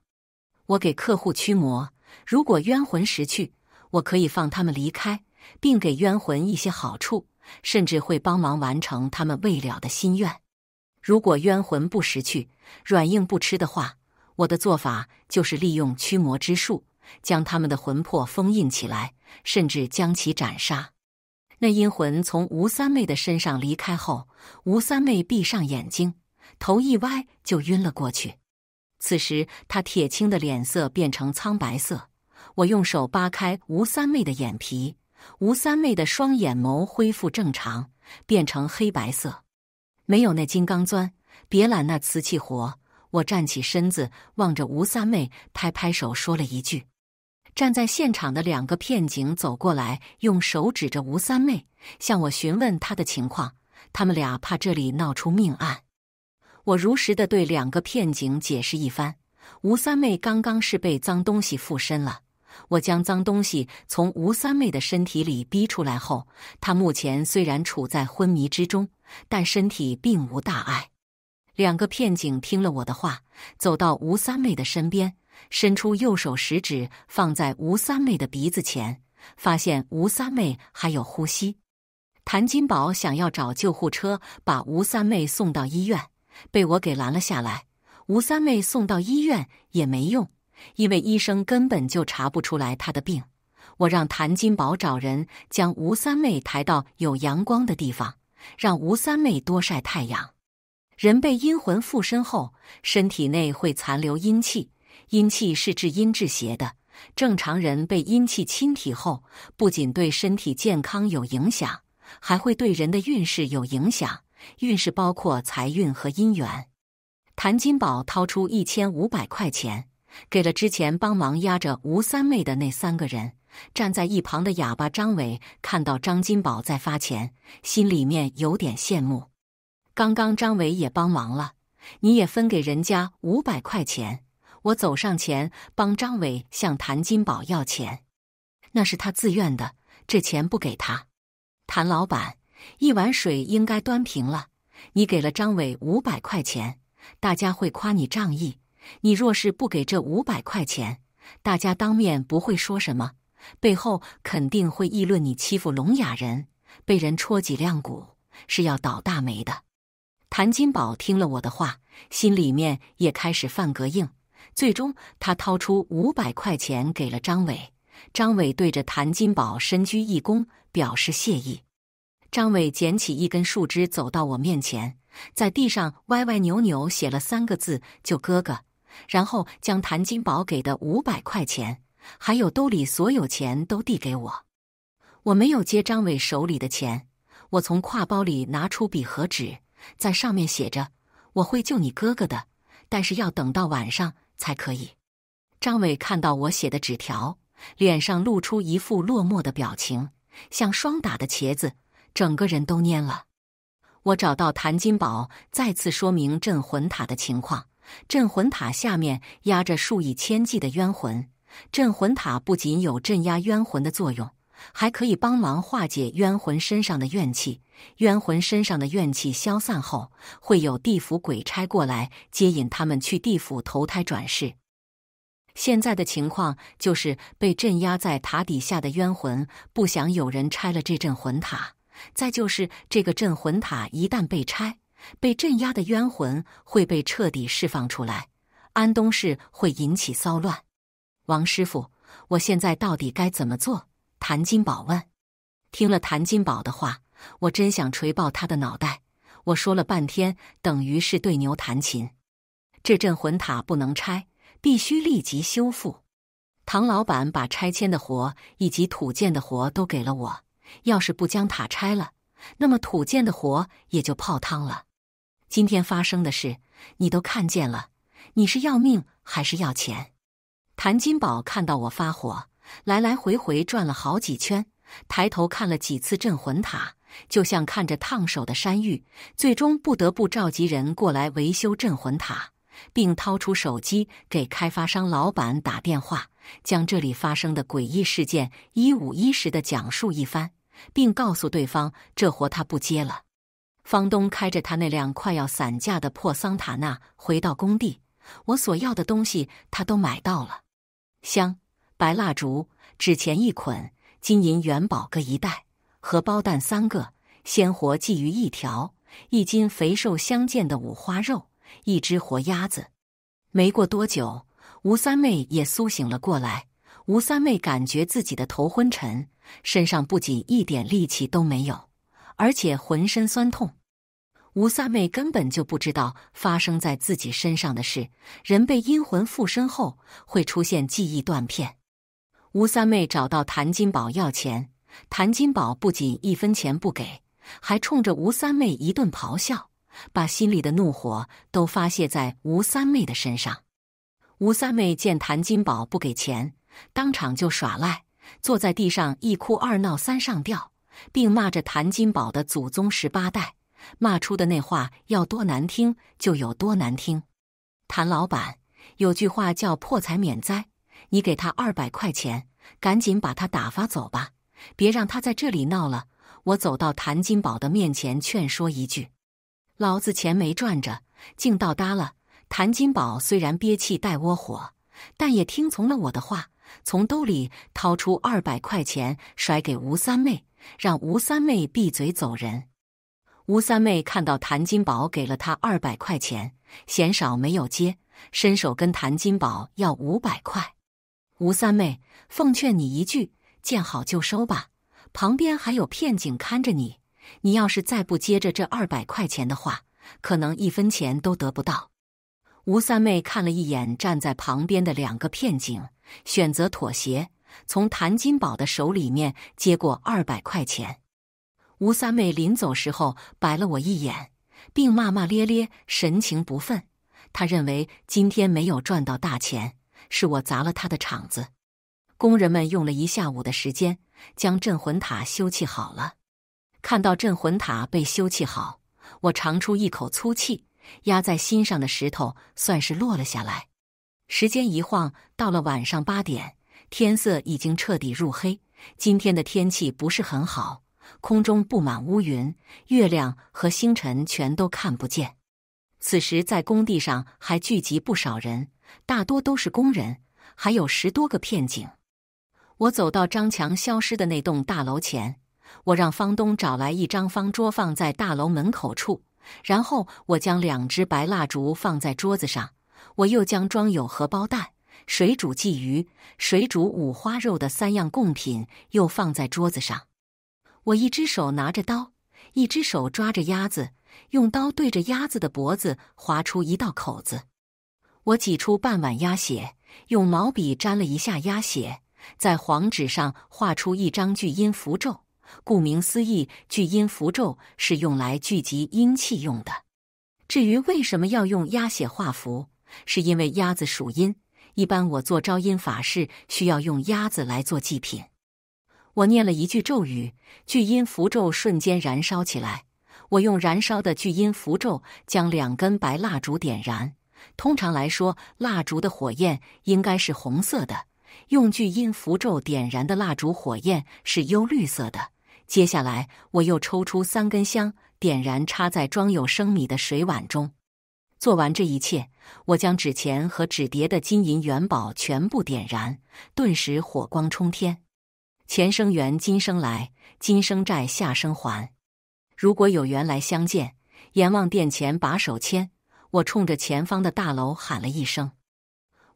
我给客户驱魔，如果冤魂识趣，我可以放他们离开，并给冤魂一些好处，甚至会帮忙完成他们未了的心愿。如果冤魂不识趣，软硬不吃的话，我的做法就是利用驱魔之术将他们的魂魄封印起来，甚至将其斩杀。那阴魂从吴三妹的身上离开后，吴三妹闭上眼睛。头一歪就晕了过去，此时他铁青的脸色变成苍白色。我用手扒开吴三妹的眼皮，吴三妹的双眼眸恢复正常，变成黑白色。没有那金刚钻，别揽那瓷器活。我站起身子，望着吴三妹，拍拍手说了一句：“站在现场的两个片警走过来，用手指着吴三妹，向我询问她的情况。他们俩怕这里闹出命案。”我如实的对两个片警解释一番，吴三妹刚刚是被脏东西附身了。我将脏东西从吴三妹的身体里逼出来后，她目前虽然处在昏迷之中，但身体并无大碍。两个片警听了我的话，走到吴三妹的身边，伸出右手食指放在吴三妹的鼻子前，发现吴三妹还有呼吸。谭金宝想要找救护车把吴三妹送到医院。被我给拦了下来。吴三妹送到医院也没用，因为医生根本就查不出来她的病。我让谭金宝找人将吴三妹抬到有阳光的地方，让吴三妹多晒太阳。人被阴魂附身后，身体内会残留阴气，阴气是治阴治邪的。正常人被阴气侵体后，不仅对身体健康有影响，还会对人的运势有影响。运势包括财运和姻缘。谭金宝掏出一千五百块钱，给了之前帮忙押着吴三妹的那三个人。站在一旁的哑巴张伟看到张金宝在发钱，心里面有点羡慕。刚刚张伟也帮忙了，你也分给人家五百块钱。我走上前帮张伟向谭金宝要钱，那是他自愿的，这钱不给他，谭老板。一碗水应该端平了。你给了张伟五百块钱，大家会夸你仗义。你若是不给这五百块钱，大家当面不会说什么，背后肯定会议论你欺负聋哑人，被人戳脊梁骨是要倒大霉的。谭金宝听了我的话，心里面也开始犯膈应。最终，他掏出五百块钱给了张伟。张伟对着谭金宝深鞠一躬，表示谢意。张伟捡起一根树枝，走到我面前，在地上歪歪扭扭写了三个字“救哥哥”，然后将谭金宝给的五百块钱，还有兜里所有钱都递给我。我没有接张伟手里的钱，我从挎包里拿出笔和纸，在上面写着：“我会救你哥哥的，但是要等到晚上才可以。”张伟看到我写的纸条，脸上露出一副落寞的表情，像霜打的茄子。整个人都蔫了。我找到谭金宝，再次说明镇魂塔的情况。镇魂塔下面压着数以千计的冤魂，镇魂塔不仅有镇压冤魂的作用，还可以帮忙化解冤魂身上的怨气。冤魂身上的怨气消散后，会有地府鬼差过来接引他们去地府投胎转世。现在的情况就是，被镇压在塔底下的冤魂不想有人拆了这镇魂塔。再就是这个镇魂塔一旦被拆，被镇压的冤魂会被彻底释放出来，安东市会引起骚乱。王师傅，我现在到底该怎么做？谭金宝问。听了谭金宝的话，我真想锤爆他的脑袋。我说了半天，等于是对牛弹琴。这镇魂塔不能拆，必须立即修复。唐老板把拆迁的活以及土建的活都给了我。要是不将塔拆了，那么土建的活也就泡汤了。今天发生的事你都看见了，你是要命还是要钱？谭金宝看到我发火，来来回回转了好几圈，抬头看了几次镇魂塔，就像看着烫手的山芋，最终不得不召集人过来维修镇魂塔，并掏出手机给开发商老板打电话，将这里发生的诡异事件一五一十的讲述一番。并告诉对方，这活他不接了。房东开着他那辆快要散架的破桑塔纳回到工地，我所要的东西他都买到了：香、白蜡烛、纸钱一捆、金银元宝各一袋、荷包蛋三个、鲜活鲫鱼一条、一斤肥瘦相间的五花肉、一只活鸭子。没过多久，吴三妹也苏醒了过来。吴三妹感觉自己的头昏沉。身上不仅一点力气都没有，而且浑身酸痛。吴三妹根本就不知道发生在自己身上的事。人被阴魂附身后会出现记忆断片。吴三妹找到谭金宝要钱，谭金宝不仅一分钱不给，还冲着吴三妹一顿咆哮，把心里的怒火都发泄在吴三妹的身上。吴三妹见谭金宝不给钱，当场就耍赖。坐在地上一哭二闹三上吊，并骂着谭金宝的祖宗十八代，骂出的那话要多难听就有多难听。谭老板有句话叫破财免灾，你给他二百块钱，赶紧把他打发走吧，别让他在这里闹了。我走到谭金宝的面前劝说一句：“老子钱没赚着，净倒搭了。”谭金宝虽然憋气带窝火。但也听从了我的话，从兜里掏出二百块钱甩给吴三妹，让吴三妹闭嘴走人。吴三妹看到谭金宝给了她二百块钱，嫌少没有接，伸手跟谭金宝要五百块。吴三妹奉劝你一句：见好就收吧。旁边还有片警看着你，你要是再不接着这二百块钱的话，可能一分钱都得不到。吴三妹看了一眼站在旁边的两个片警，选择妥协，从谭金宝的手里面接过二百块钱。吴三妹临走时候白了我一眼，并骂骂咧咧，神情不忿。他认为今天没有赚到大钱，是我砸了他的场子。工人们用了一下午的时间将镇魂塔修砌好了。看到镇魂塔被修砌好，我长出一口粗气。压在心上的石头算是落了下来。时间一晃到了晚上八点，天色已经彻底入黑。今天的天气不是很好，空中布满乌云，月亮和星辰全都看不见。此时在工地上还聚集不少人，大多都是工人，还有十多个片警。我走到张强消失的那栋大楼前，我让方东找来一张方桌放在大楼门口处。然后，我将两只白蜡烛放在桌子上。我又将装有荷包蛋、水煮鲫鱼、水煮五花肉的三样贡品又放在桌子上。我一只手拿着刀，一只手抓着鸭子，用刀对着鸭子的脖子划出一道口子。我挤出半碗鸭血，用毛笔沾了一下鸭血，在黄纸上画出一张巨阴符咒。顾名思义，聚阴符咒是用来聚集阴气用的。至于为什么要用鸭血画符，是因为鸭子属阴。一般我做招阴法事需要用鸭子来做祭品。我念了一句咒语，聚阴符咒瞬间燃烧起来。我用燃烧的聚阴符咒将两根白蜡烛点燃。通常来说，蜡烛的火焰应该是红色的，用聚阴符咒点燃的蜡烛火焰是幽绿色的。接下来，我又抽出三根香，点燃，插在装有生米的水碗中。做完这一切，我将纸钱和纸碟的金银元宝全部点燃，顿时火光冲天。前生缘，今生来，今生债，下生还。如果有缘来相见，阎王殿前把手牵。我冲着前方的大楼喊了一声，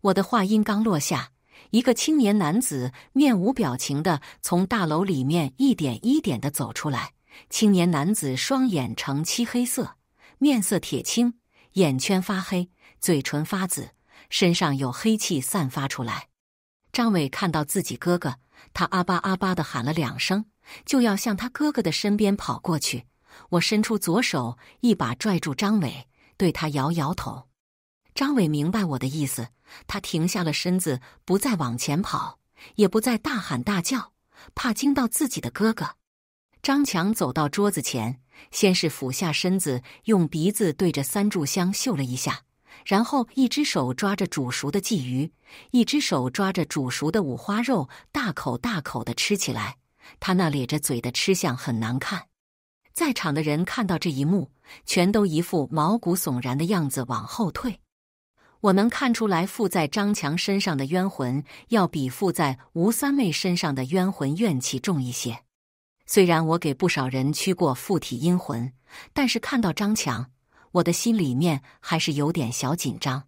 我的话音刚落下。一个青年男子面无表情地从大楼里面一点一点地走出来。青年男子双眼呈漆黑色，面色铁青，眼圈发黑，嘴唇发紫，身上有黑气散发出来。张伟看到自己哥哥，他阿巴阿巴地喊了两声，就要向他哥哥的身边跑过去。我伸出左手，一把拽住张伟，对他摇摇头。张伟明白我的意思。他停下了身子，不再往前跑，也不再大喊大叫，怕惊到自己的哥哥。张强走到桌子前，先是俯下身子，用鼻子对着三炷香嗅了一下，然后一只手抓着煮熟的鲫鱼，一只手抓着煮熟的五花肉，大口大口的吃起来。他那咧着嘴的吃相很难看，在场的人看到这一幕，全都一副毛骨悚然的样子，往后退。我能看出来，附在张强身上的冤魂要比附在吴三妹身上的冤魂怨气重一些。虽然我给不少人驱过附体阴魂，但是看到张强，我的心里面还是有点小紧张。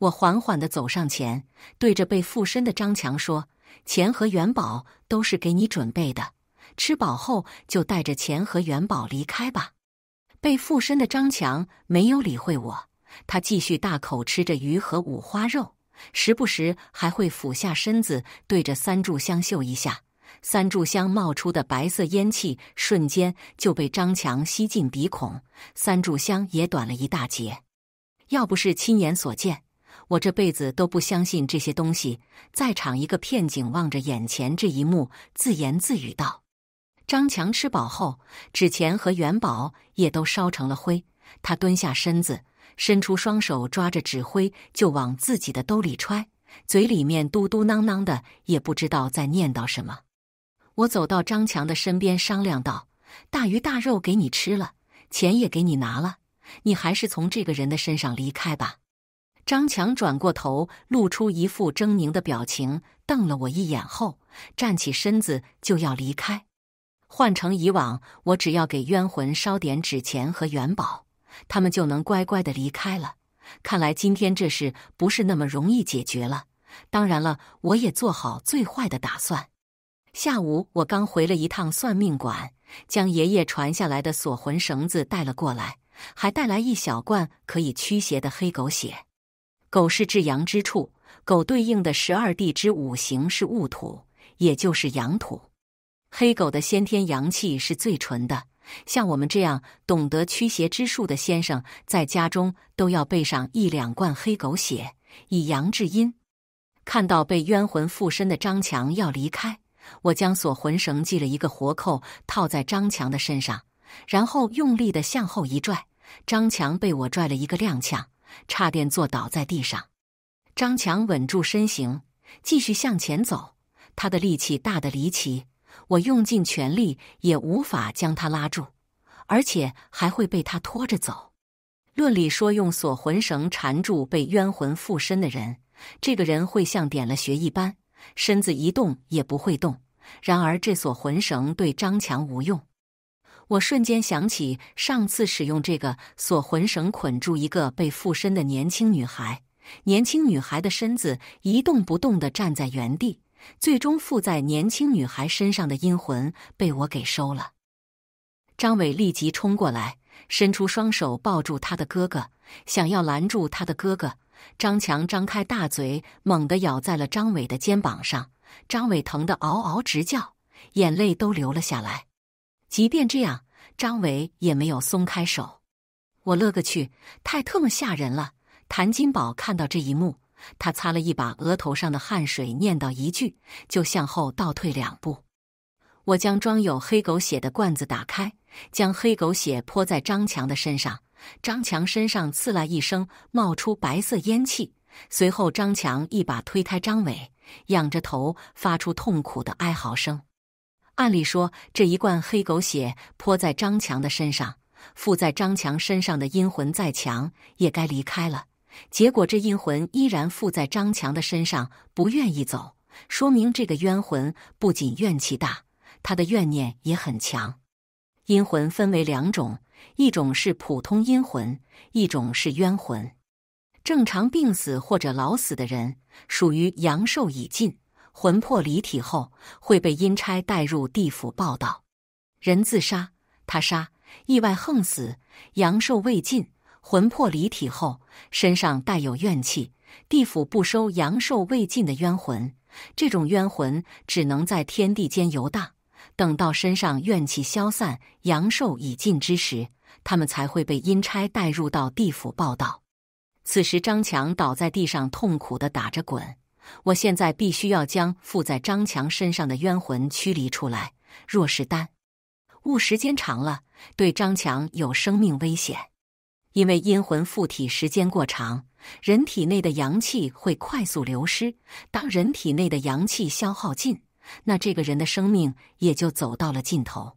我缓缓的走上前，对着被附身的张强说：“钱和元宝都是给你准备的，吃饱后就带着钱和元宝离开吧。”被附身的张强没有理会我。他继续大口吃着鱼和五花肉，时不时还会俯下身子对着三炷香嗅一下。三炷香冒出的白色烟气瞬间就被张强吸进鼻孔，三炷香也短了一大截。要不是亲眼所见，我这辈子都不相信这些东西。在场一个片警望着眼前这一幕，自言自语道：“张强吃饱后，纸钱和元宝也都烧成了灰。他蹲下身子。”伸出双手抓着纸灰就往自己的兜里揣，嘴里面嘟嘟囔囔的，也不知道在念叨什么。我走到张强的身边，商量道：“大鱼大肉给你吃了，钱也给你拿了，你还是从这个人的身上离开吧。”张强转过头，露出一副狰狞的表情，瞪了我一眼后，站起身子就要离开。换成以往，我只要给冤魂烧点纸钱和元宝。他们就能乖乖的离开了。看来今天这事不是那么容易解决了。当然了，我也做好最坏的打算。下午我刚回了一趟算命馆，将爷爷传下来的锁魂绳子带了过来，还带来一小罐可以驱邪的黑狗血。狗是至阳之处，狗对应的十二地支五行是戊土，也就是阳土。黑狗的先天阳气是最纯的。像我们这样懂得驱邪之术的先生，在家中都要备上一两罐黑狗血，以阳制阴。看到被冤魂附身的张强要离开，我将锁魂绳系了一个活扣，套在张强的身上，然后用力地向后一拽。张强被我拽了一个踉跄，差点坐倒在地上。张强稳住身形，继续向前走。他的力气大得离奇。我用尽全力也无法将他拉住，而且还会被他拖着走。论理说，用锁魂绳缠住被冤魂附身的人，这个人会像点了穴一般，身子一动也不会动。然而，这锁魂绳对张强无用。我瞬间想起上次使用这个锁魂绳捆住一个被附身的年轻女孩，年轻女孩的身子一动不动地站在原地。最终附在年轻女孩身上的阴魂被我给收了。张伟立即冲过来，伸出双手抱住他的哥哥，想要拦住他的哥哥。张强张开大嘴，猛地咬在了张伟的肩膀上，张伟疼得嗷嗷直叫，眼泪都流了下来。即便这样，张伟也没有松开手。我勒个去，太特么吓人了！谭金宝看到这一幕。他擦了一把额头上的汗水，念叨一句，就向后倒退两步。我将装有黑狗血的罐子打开，将黑狗血泼在张强的身上。张强身上刺啦一声冒出白色烟气，随后张强一把推开张伟，仰着头发出痛苦的哀嚎声。按理说，这一罐黑狗血泼在张强的身上，附在张强身上的阴魂再强也该离开了。结果，这阴魂依然附在张强的身上，不愿意走，说明这个冤魂不仅怨气大，他的怨念也很强。阴魂分为两种，一种是普通阴魂，一种是冤魂。正常病死或者老死的人，属于阳寿已尽，魂魄离体后会被阴差带入地府报道。人自杀、他杀、意外横死，阳寿未尽。魂魄离体后，身上带有怨气，地府不收阳寿未尽的冤魂。这种冤魂只能在天地间游荡，等到身上怨气消散、阳寿已尽之时，他们才会被阴差带入到地府报道。此时，张强倒在地上，痛苦的打着滚。我现在必须要将附在张强身上的冤魂驱离出来。若是耽误时间长了，对张强有生命危险。因为阴魂附体时间过长，人体内的阳气会快速流失。当人体内的阳气消耗尽，那这个人的生命也就走到了尽头。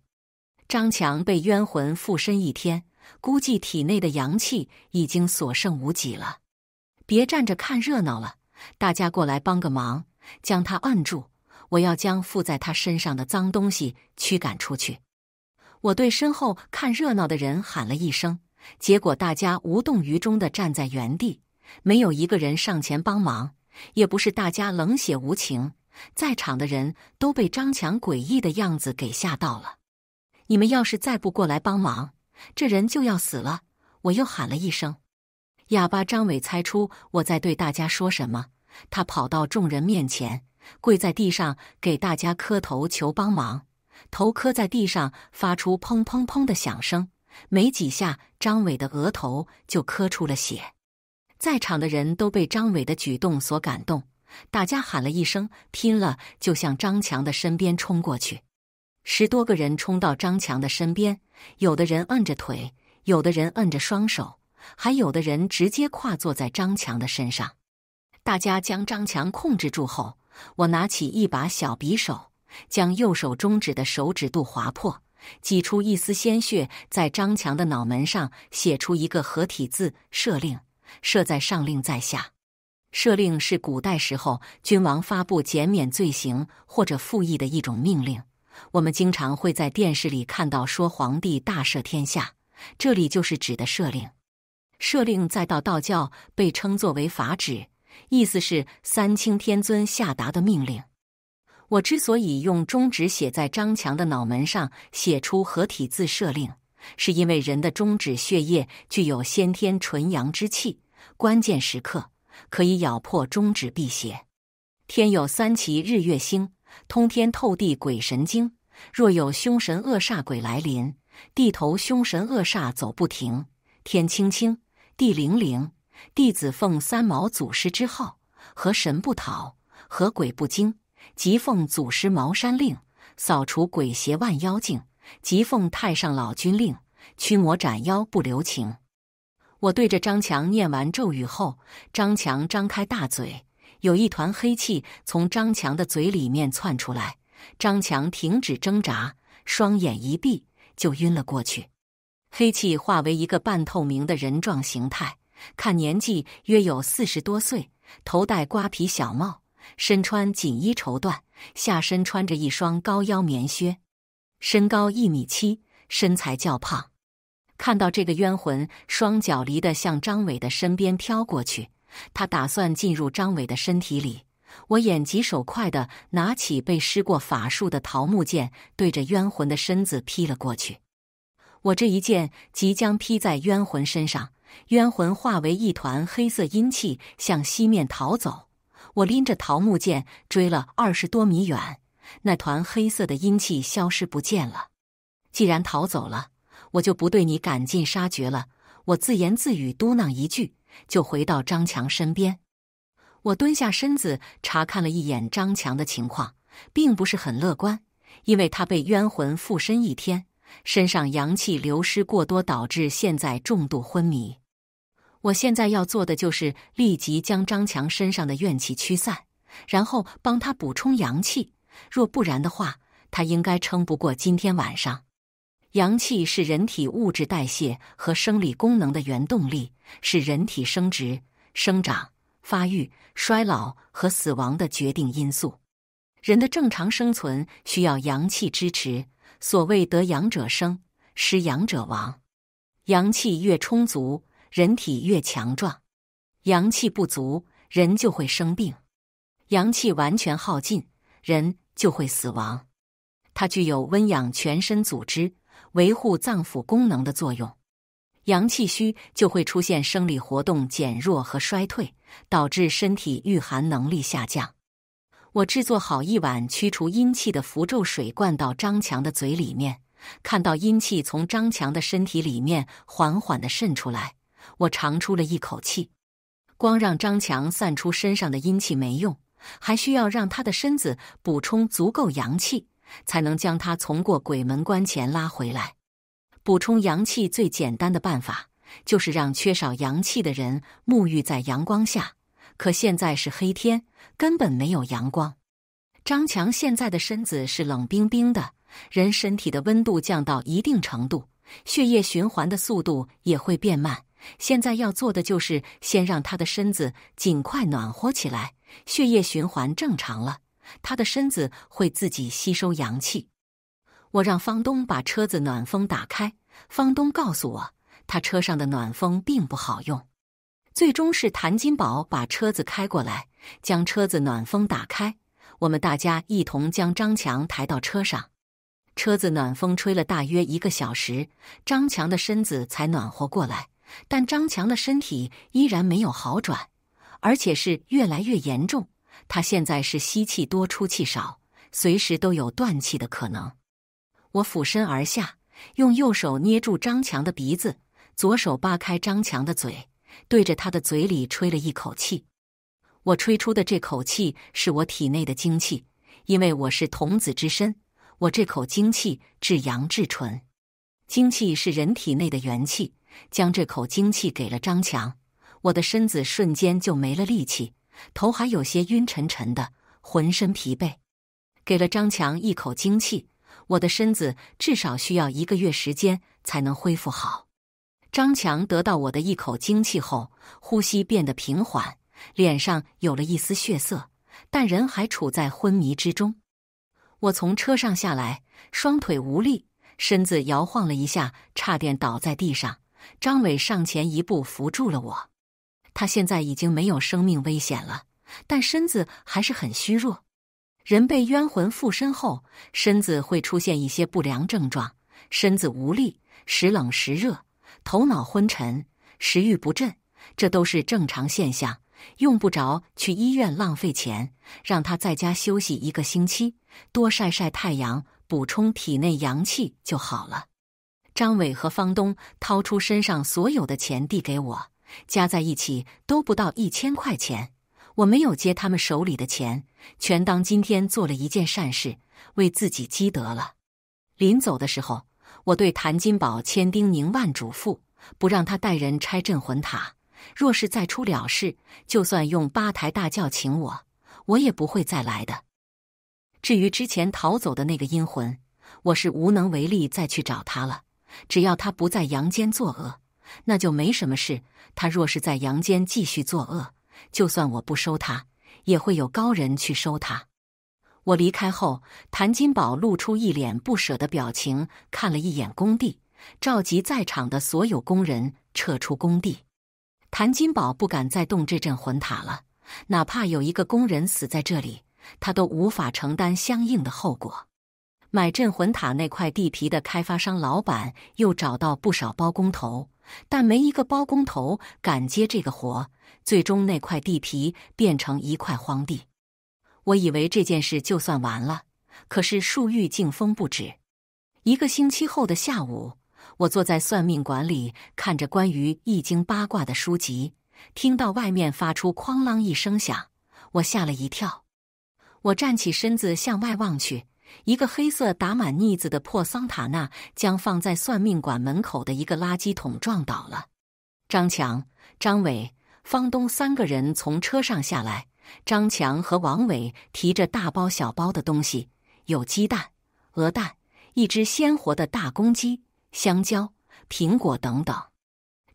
张强被冤魂附身一天，估计体内的阳气已经所剩无几了。别站着看热闹了，大家过来帮个忙，将他按住。我要将附在他身上的脏东西驱赶出去。我对身后看热闹的人喊了一声。结果大家无动于衷的站在原地，没有一个人上前帮忙。也不是大家冷血无情，在场的人都被张强诡异的样子给吓到了。你们要是再不过来帮忙，这人就要死了！我又喊了一声。哑巴张伟猜出我在对大家说什么，他跑到众人面前，跪在地上给大家磕头求帮忙，头磕在地上发出砰砰砰的响声。没几下，张伟的额头就磕出了血。在场的人都被张伟的举动所感动，大家喊了一声“拼了”，就向张强的身边冲过去。十多个人冲到张强的身边，有的人摁着腿，有的人摁着双手，还有的人直接跨坐在张强的身上。大家将张强控制住后，我拿起一把小匕首，将右手中指的手指肚划破。挤出一丝鲜血，在张强的脑门上写出一个合体字“赦令”。赦在上，令在下。赦令是古代时候君王发布减免罪行或者复议的一种命令。我们经常会在电视里看到说皇帝大赦天下，这里就是指的赦令。赦令再到道教被称作为法旨，意思是三清天尊下达的命令。我之所以用中指写在张强的脑门上，写出合体字赦令，是因为人的中指血液具有先天纯阳之气，关键时刻可以咬破中指辟邪。天有三奇，日月星，通天透地鬼神经。若有凶神恶煞鬼来临，地头凶神恶煞走不停。天青青，地灵灵，弟子奉三毛祖师之号，和神不讨，和鬼不惊。即奉祖师茅山令，扫除鬼邪万妖境；即奉太上老君令，驱魔斩妖不留情。我对着张强念完咒语后，张强张开大嘴，有一团黑气从张强的嘴里面窜出来。张强停止挣扎，双眼一闭就晕了过去。黑气化为一个半透明的人状形态，看年纪约有四十多岁，头戴瓜皮小帽。身穿锦衣绸缎，下身穿着一双高腰棉靴，身高一米七，身材较胖。看到这个冤魂，双脚离得向张伟的身边飘过去，他打算进入张伟的身体里。我眼疾手快的拿起被施过法术的桃木剑，对着冤魂的身子劈了过去。我这一剑即将劈在冤魂身上，冤魂化为一团黑色阴气，向西面逃走。我拎着桃木剑追了二十多米远，那团黑色的阴气消失不见了。既然逃走了，我就不对你赶尽杀绝了。我自言自语嘟囔一句，就回到张强身边。我蹲下身子查看了一眼张强的情况，并不是很乐观，因为他被冤魂附身一天，身上阳气流失过多，导致现在重度昏迷。我现在要做的就是立即将张强身上的怨气驱散，然后帮他补充阳气。若不然的话，他应该撑不过今天晚上。阳气是人体物质代谢和生理功能的原动力，是人体生殖、生长、发育、衰老和死亡的决定因素。人的正常生存需要阳气支持。所谓得阳者生，失阳者亡。阳气越充足。人体越强壮，阳气不足，人就会生病；阳气完全耗尽，人就会死亡。它具有温养全身组织、维护脏腑功能的作用。阳气虚就会出现生理活动减弱和衰退，导致身体御寒能力下降。我制作好一碗驱除阴气的符咒水，灌到张强的嘴里面，看到阴气从张强的身体里面缓缓的渗出来。我长出了一口气，光让张强散出身上的阴气没用，还需要让他的身子补充足够阳气，才能将他从过鬼门关前拉回来。补充阳气最简单的办法就是让缺少阳气的人沐浴在阳光下，可现在是黑天，根本没有阳光。张强现在的身子是冷冰冰的，人身体的温度降到一定程度，血液循环的速度也会变慢。现在要做的就是先让他的身子尽快暖和起来，血液循环正常了，他的身子会自己吸收阳气。我让方东把车子暖风打开。方东告诉我，他车上的暖风并不好用。最终是谭金宝把车子开过来，将车子暖风打开。我们大家一同将张强抬到车上，车子暖风吹了大约一个小时，张强的身子才暖和过来。但张强的身体依然没有好转，而且是越来越严重。他现在是吸气多，出气少，随时都有断气的可能。我俯身而下，用右手捏住张强的鼻子，左手扒开张强的嘴，对着他的嘴里吹了一口气。我吹出的这口气是我体内的精气，因为我是童子之身，我这口精气至阳至纯。精气是人体内的元气。将这口精气给了张强，我的身子瞬间就没了力气，头还有些晕沉沉的，浑身疲惫。给了张强一口精气，我的身子至少需要一个月时间才能恢复好。张强得到我的一口精气后，呼吸变得平缓，脸上有了一丝血色，但人还处在昏迷之中。我从车上下来，双腿无力，身子摇晃了一下，差点倒在地上。张伟上前一步扶住了我。他现在已经没有生命危险了，但身子还是很虚弱。人被冤魂附身后，身子会出现一些不良症状：身子无力，时冷时热，头脑昏沉，食欲不振，这都是正常现象，用不着去医院浪费钱。让他在家休息一个星期，多晒晒太阳，补充体内阳气就好了。张伟和方东掏出身上所有的钱递给我，加在一起都不到一千块钱。我没有接他们手里的钱，全当今天做了一件善事，为自己积德了。临走的时候，我对谭金宝千叮咛万嘱咐，不让他带人拆镇魂塔。若是再出了事，就算用八抬大轿请我，我也不会再来的。至于之前逃走的那个阴魂，我是无能为力再去找他了。只要他不在阳间作恶，那就没什么事。他若是在阳间继续作恶，就算我不收他，也会有高人去收他。我离开后，谭金宝露出一脸不舍的表情，看了一眼工地，召集在场的所有工人撤出工地。谭金宝不敢再动这镇魂塔了，哪怕有一个工人死在这里，他都无法承担相应的后果。买镇魂塔那块地皮的开发商老板又找到不少包工头，但没一个包工头敢接这个活。最终，那块地皮变成一块荒地。我以为这件事就算完了，可是树欲静风不止。一个星期后的下午，我坐在算命馆里，看着关于易经八卦的书籍，听到外面发出哐啷一声响，我吓了一跳。我站起身子向外望去。一个黑色打满腻子的破桑塔纳将放在算命馆门口的一个垃圾桶撞倒了。张强、张伟、方东三个人从车上下来。张强和王伟提着大包小包的东西，有鸡蛋、鹅蛋、一只鲜活的大公鸡、香蕉、苹果等等。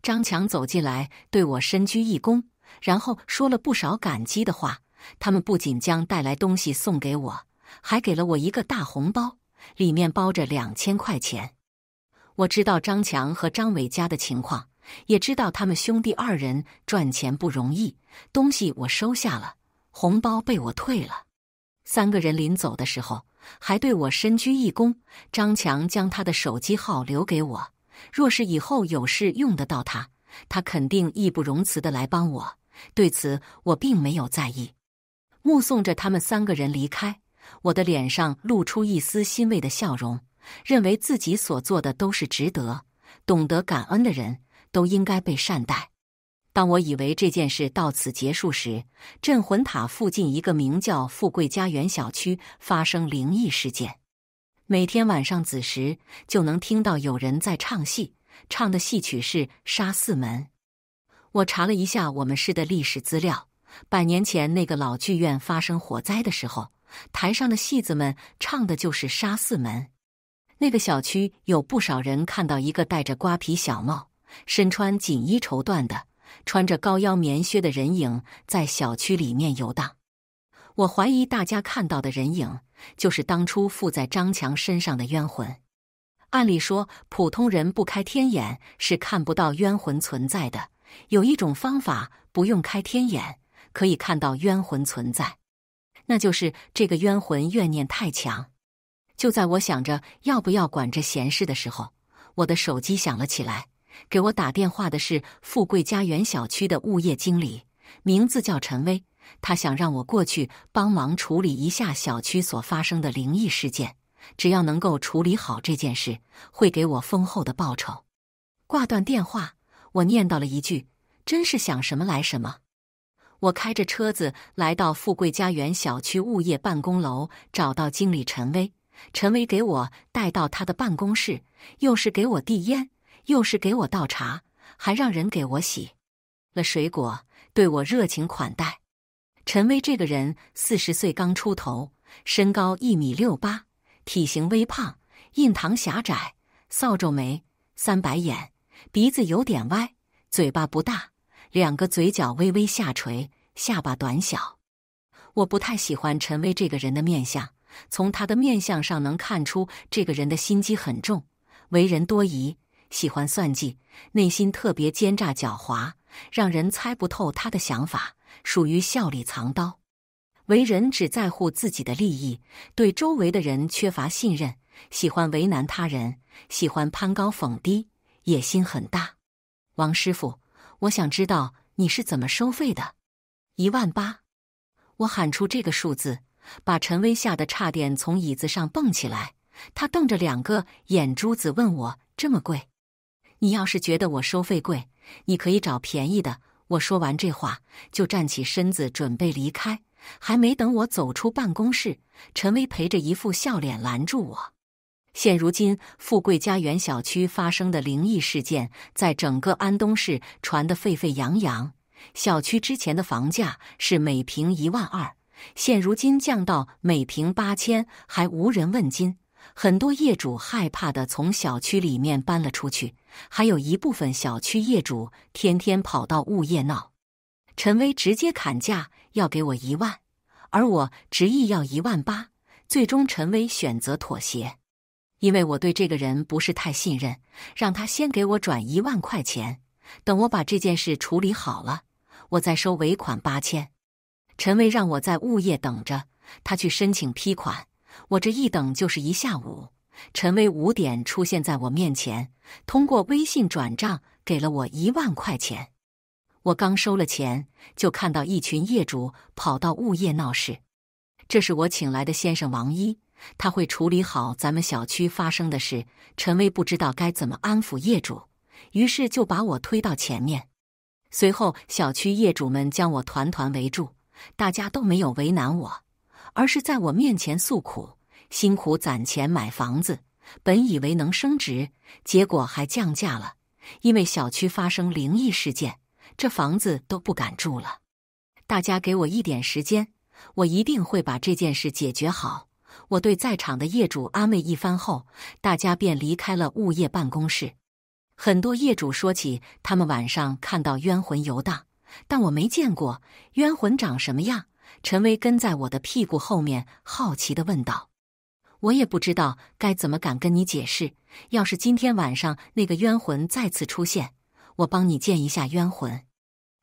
张强走进来，对我深鞠一躬，然后说了不少感激的话。他们不仅将带来东西送给我。还给了我一个大红包，里面包着两千块钱。我知道张强和张伟家的情况，也知道他们兄弟二人赚钱不容易。东西我收下了，红包被我退了。三个人临走的时候，还对我深鞠一躬。张强将他的手机号留给我，若是以后有事用得到他，他肯定义不容辞的来帮我。对此，我并没有在意。目送着他们三个人离开。我的脸上露出一丝欣慰的笑容，认为自己所做的都是值得。懂得感恩的人都应该被善待。当我以为这件事到此结束时，镇魂塔附近一个名叫“富贵家园”小区发生灵异事件。每天晚上子时，就能听到有人在唱戏，唱的戏曲是《杀四门》。我查了一下我们市的历史资料，百年前那个老剧院发生火灾的时候。台上的戏子们唱的就是《杀四门》。那个小区有不少人看到一个戴着瓜皮小帽、身穿锦衣绸缎的、穿着高腰棉靴的人影在小区里面游荡。我怀疑大家看到的人影就是当初附在张强身上的冤魂。按理说，普通人不开天眼是看不到冤魂存在的。有一种方法，不用开天眼可以看到冤魂存在。那就是这个冤魂怨念太强。就在我想着要不要管这闲事的时候，我的手机响了起来。给我打电话的是富贵家园小区的物业经理，名字叫陈威。他想让我过去帮忙处理一下小区所发生的灵异事件。只要能够处理好这件事，会给我丰厚的报酬。挂断电话，我念叨了一句：“真是想什么来什么。”我开着车子来到富贵家园小区物业办公楼，找到经理陈威。陈威给我带到他的办公室，又是给我递烟，又是给我倒茶，还让人给我洗了水果，对我热情款待。陈威这个人四十岁刚出头，身高一米六八，体型微胖，印堂狭窄，扫帚眉，三白眼，鼻子有点歪，嘴巴不大。两个嘴角微微下垂，下巴短小。我不太喜欢陈威这个人的面相，从他的面相上能看出这个人的心机很重，为人多疑，喜欢算计，内心特别奸诈狡猾，让人猜不透他的想法，属于笑里藏刀。为人只在乎自己的利益，对周围的人缺乏信任，喜欢为难他人，喜欢攀高讽低，野心很大。王师傅。我想知道你是怎么收费的，一万八！我喊出这个数字，把陈威吓得差点从椅子上蹦起来。他瞪着两个眼珠子问我：“这么贵？”你要是觉得我收费贵，你可以找便宜的。我说完这话，就站起身子准备离开。还没等我走出办公室，陈威陪着一副笑脸拦住我。现如今，富贵家园小区发生的灵异事件在整个安东市传得沸沸扬扬。小区之前的房价是每平一万二，现如今降到每平八千，还无人问津。很多业主害怕的从小区里面搬了出去，还有一部分小区业主天天跑到物业闹。陈威直接砍价要给我一万，而我执意要一万八，最终陈威选择妥协。因为我对这个人不是太信任，让他先给我转一万块钱，等我把这件事处理好了，我再收尾款八千。陈威让我在物业等着，他去申请批款。我这一等就是一下午。陈威五点出现在我面前，通过微信转账给了我一万块钱。我刚收了钱，就看到一群业主跑到物业闹事。这是我请来的先生王一。他会处理好咱们小区发生的事。陈威不知道该怎么安抚业主，于是就把我推到前面。随后，小区业主们将我团团围住，大家都没有为难我，而是在我面前诉苦：辛苦攒钱买房子，本以为能升值，结果还降价了。因为小区发生灵异事件，这房子都不敢住了。大家给我一点时间，我一定会把这件事解决好。我对在场的业主安慰一番后，大家便离开了物业办公室。很多业主说起他们晚上看到冤魂游荡，但我没见过冤魂长什么样。陈威跟在我的屁股后面，好奇的问道：“我也不知道该怎么敢跟你解释。要是今天晚上那个冤魂再次出现，我帮你见一下冤魂。”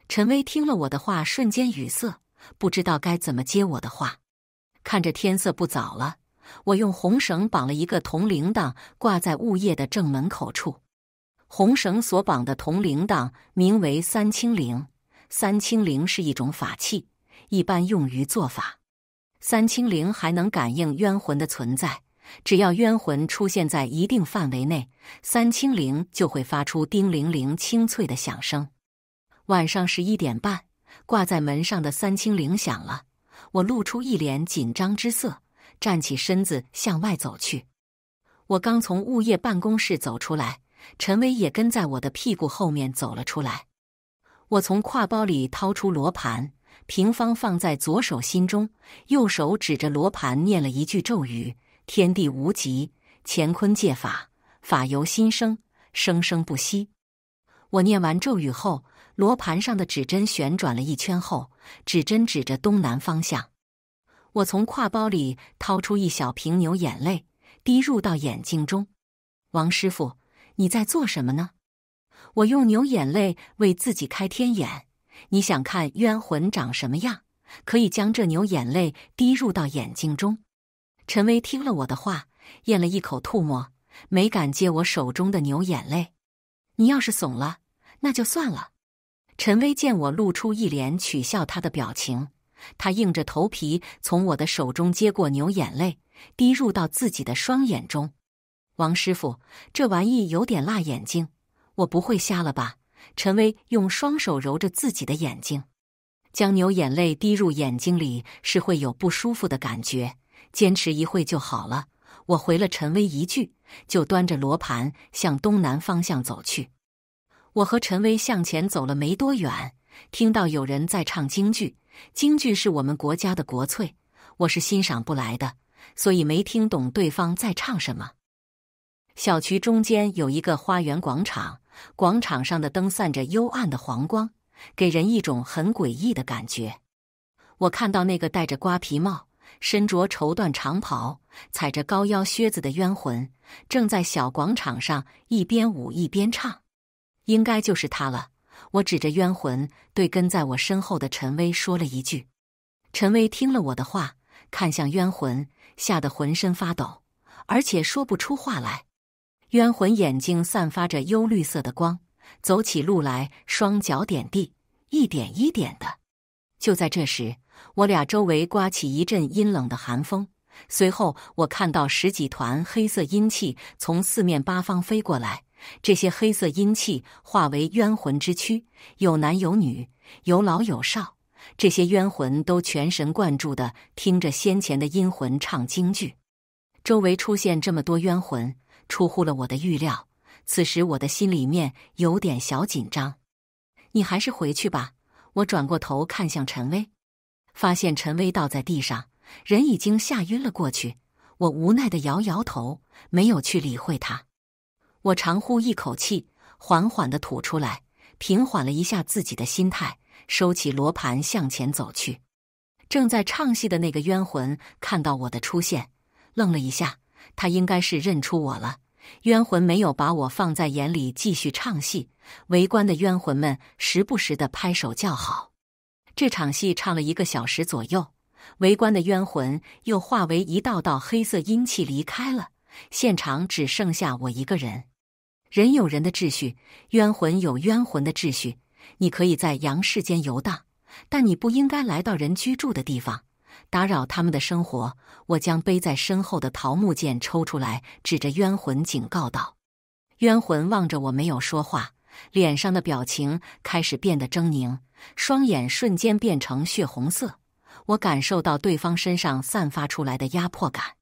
陈威听了我的话，瞬间语塞，不知道该怎么接我的话。看着天色不早了，我用红绳绑了一个铜铃铛，挂在物业的正门口处。红绳所绑的铜铃铛名为三清铃。三清铃是一种法器，一般用于做法。三清铃还能感应冤魂的存在，只要冤魂出现在一定范围内，三清铃就会发出叮铃铃清脆的响声。晚上十一点半，挂在门上的三清铃响了。我露出一脸紧张之色，站起身子向外走去。我刚从物业办公室走出来，陈威也跟在我的屁股后面走了出来。我从挎包里掏出罗盘，平方放在左手心中，右手指着罗盘念了一句咒语：“天地无极，乾坤借法，法由心生，生生不息。”我念完咒语后，罗盘上的指针旋转了一圈后。指针指着东南方向，我从挎包里掏出一小瓶牛眼泪，滴入到眼睛中。王师傅，你在做什么呢？我用牛眼泪为自己开天眼。你想看冤魂长什么样，可以将这牛眼泪滴入到眼睛中。陈威听了我的话，咽了一口吐沫，没敢接我手中的牛眼泪。你要是怂了，那就算了。陈威见我露出一脸取笑他的表情，他硬着头皮从我的手中接过牛眼泪，滴入到自己的双眼中。王师傅，这玩意有点辣眼睛，我不会瞎了吧？陈威用双手揉着自己的眼睛，将牛眼泪滴入眼睛里是会有不舒服的感觉，坚持一会就好了。我回了陈威一句，就端着罗盘向东南方向走去。我和陈威向前走了没多远，听到有人在唱京剧。京剧是我们国家的国粹，我是欣赏不来的，所以没听懂对方在唱什么。小区中间有一个花园广场，广场上的灯散着幽暗的黄光，给人一种很诡异的感觉。我看到那个戴着瓜皮帽、身着绸缎长袍、踩着高腰靴子的冤魂，正在小广场上一边舞一边唱。应该就是他了。我指着冤魂，对跟在我身后的陈威说了一句。陈威听了我的话，看向冤魂，吓得浑身发抖，而且说不出话来。冤魂眼睛散发着幽绿色的光，走起路来双脚点地，一点一点的。就在这时，我俩周围刮起一阵阴冷的寒风，随后我看到十几团黑色阴气从四面八方飞过来。这些黑色阴气化为冤魂之躯，有男有女，有老有少。这些冤魂都全神贯注的听着先前的阴魂唱京剧。周围出现这么多冤魂，出乎了我的预料。此时我的心里面有点小紧张。你还是回去吧。我转过头看向陈威，发现陈威倒在地上，人已经吓晕了过去。我无奈的摇摇头，没有去理会他。我长呼一口气，缓缓的吐出来，平缓了一下自己的心态，收起罗盘向前走去。正在唱戏的那个冤魂看到我的出现，愣了一下，他应该是认出我了。冤魂没有把我放在眼里，继续唱戏。围观的冤魂们时不时的拍手叫好。这场戏唱了一个小时左右，围观的冤魂又化为一道道黑色阴气离开了，现场只剩下我一个人。人有人的秩序，冤魂有冤魂的秩序。你可以在阳世间游荡，但你不应该来到人居住的地方，打扰他们的生活。我将背在身后的桃木剑抽出来，指着冤魂警告道：“冤魂，望着我没有说话，脸上的表情开始变得狰狞，双眼瞬间变成血红色。我感受到对方身上散发出来的压迫感。”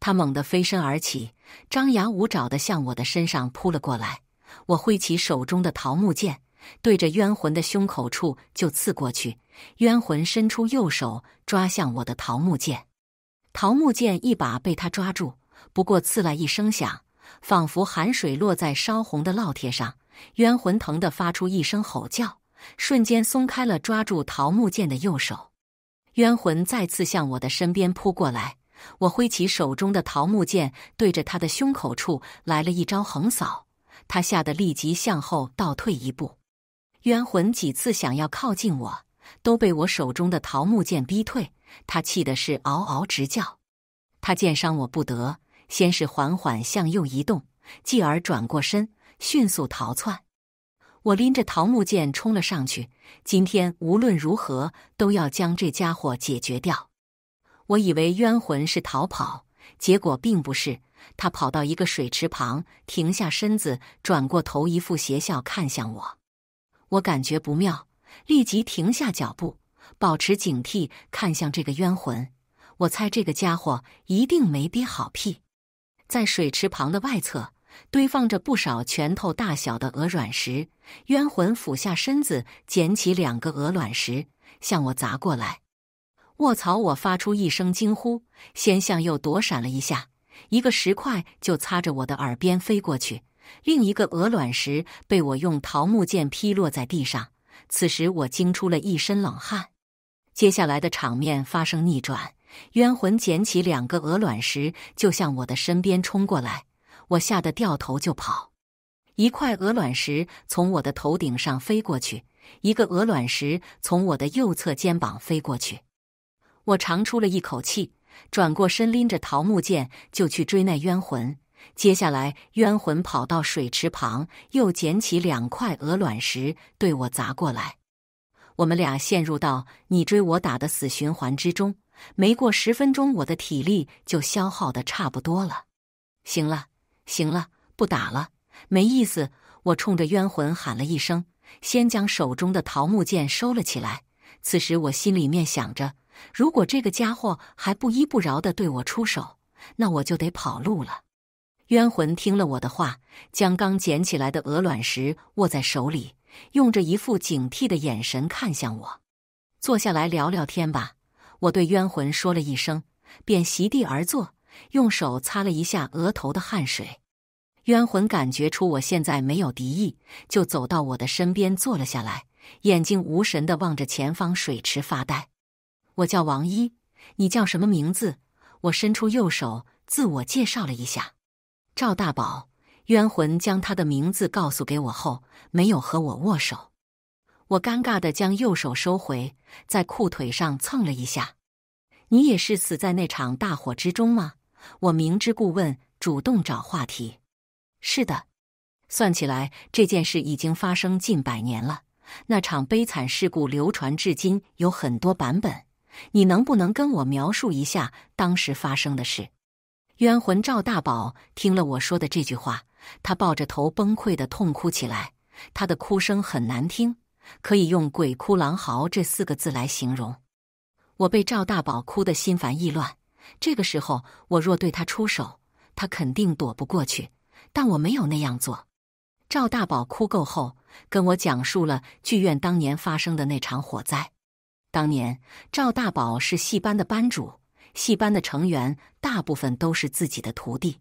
他猛地飞身而起，张牙舞爪地向我的身上扑了过来。我挥起手中的桃木剑，对着冤魂的胸口处就刺过去。冤魂伸出右手抓向我的桃木剑，桃木剑一把被他抓住。不过刺来一声响，仿佛寒水落在烧红的烙铁上。冤魂疼得发出一声吼叫，瞬间松开了抓住桃木剑的右手。冤魂再次向我的身边扑过来。我挥起手中的桃木剑，对着他的胸口处来了一招横扫。他吓得立即向后倒退一步。冤魂几次想要靠近我，都被我手中的桃木剑逼退。他气的是嗷嗷直叫。他见伤我不得，先是缓缓向右移动，继而转过身，迅速逃窜。我拎着桃木剑冲了上去。今天无论如何都要将这家伙解决掉。我以为冤魂是逃跑，结果并不是。他跑到一个水池旁，停下身子，转过头，一副邪笑看向我。我感觉不妙，立即停下脚步，保持警惕，看向这个冤魂。我猜这个家伙一定没憋好屁。在水池旁的外侧堆放着不少拳头大小的鹅卵石，冤魂俯下身子，捡起两个鹅卵石，向我砸过来。卧槽！我发出一声惊呼，先向右躲闪了一下，一个石块就擦着我的耳边飞过去，另一个鹅卵石被我用桃木剑劈落在地上。此时我惊出了一身冷汗。接下来的场面发生逆转，冤魂捡起两个鹅卵石就向我的身边冲过来，我吓得掉头就跑。一块鹅卵石从我的头顶上飞过去，一个鹅卵石从我的右侧肩膀飞过去。我长出了一口气，转过身，拎着桃木剑就去追那冤魂。接下来，冤魂跑到水池旁，又捡起两块鹅卵石对我砸过来。我们俩陷入到你追我打的死循环之中。没过十分钟，我的体力就消耗的差不多了。行了，行了，不打了，没意思。我冲着冤魂喊了一声，先将手中的桃木剑收了起来。此时，我心里面想着。如果这个家伙还不依不饶地对我出手，那我就得跑路了。冤魂听了我的话，将刚捡起来的鹅卵石握在手里，用着一副警惕的眼神看向我。坐下来聊聊天吧，我对冤魂说了一声，便席地而坐，用手擦了一下额头的汗水。冤魂感觉出我现在没有敌意，就走到我的身边坐了下来，眼睛无神地望着前方水池发呆。我叫王一，你叫什么名字？我伸出右手，自我介绍了一下。赵大宝冤魂将他的名字告诉给我后，没有和我握手。我尴尬的将右手收回，在裤腿上蹭了一下。你也是死在那场大火之中吗？我明知故问，主动找话题。是的，算起来这件事已经发生近百年了。那场悲惨事故流传至今，有很多版本。你能不能跟我描述一下当时发生的事？冤魂赵大宝听了我说的这句话，他抱着头崩溃的痛哭起来，他的哭声很难听，可以用“鬼哭狼嚎”这四个字来形容。我被赵大宝哭得心烦意乱，这个时候我若对他出手，他肯定躲不过去，但我没有那样做。赵大宝哭够后，跟我讲述了剧院当年发生的那场火灾。当年赵大宝是戏班的班主，戏班的成员大部分都是自己的徒弟。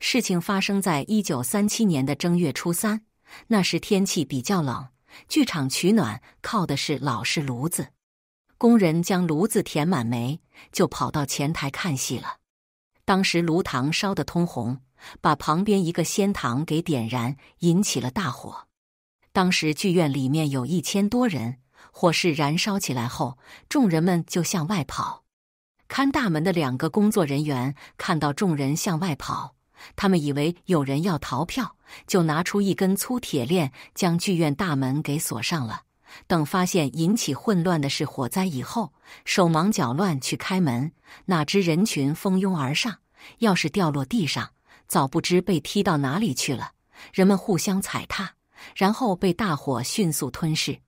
事情发生在一九三七年的正月初三，那时天气比较冷，剧场取暖靠的是老式炉子。工人将炉子填满煤，就跑到前台看戏了。当时炉膛烧得通红，把旁边一个仙堂给点燃，引起了大火。当时剧院里面有一千多人。火势燃烧起来后，众人们就向外跑。看大门的两个工作人员看到众人向外跑，他们以为有人要逃票，就拿出一根粗铁链将剧院大门给锁上了。等发现引起混乱的是火灾以后，手忙脚乱去开门，哪知人群蜂拥而上，钥匙掉落地上，早不知被踢到哪里去了。人们互相踩踏，然后被大火迅速吞噬。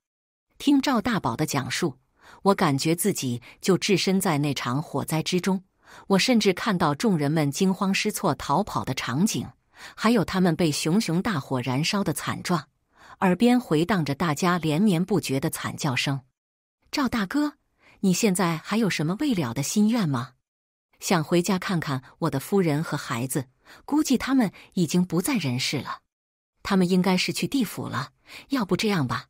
听赵大宝的讲述，我感觉自己就置身在那场火灾之中。我甚至看到众人们惊慌失措逃跑的场景，还有他们被熊熊大火燃烧的惨状。耳边回荡着大家连绵不绝的惨叫声。赵大哥，你现在还有什么未了的心愿吗？想回家看看我的夫人和孩子？估计他们已经不在人世了，他们应该是去地府了。要不这样吧。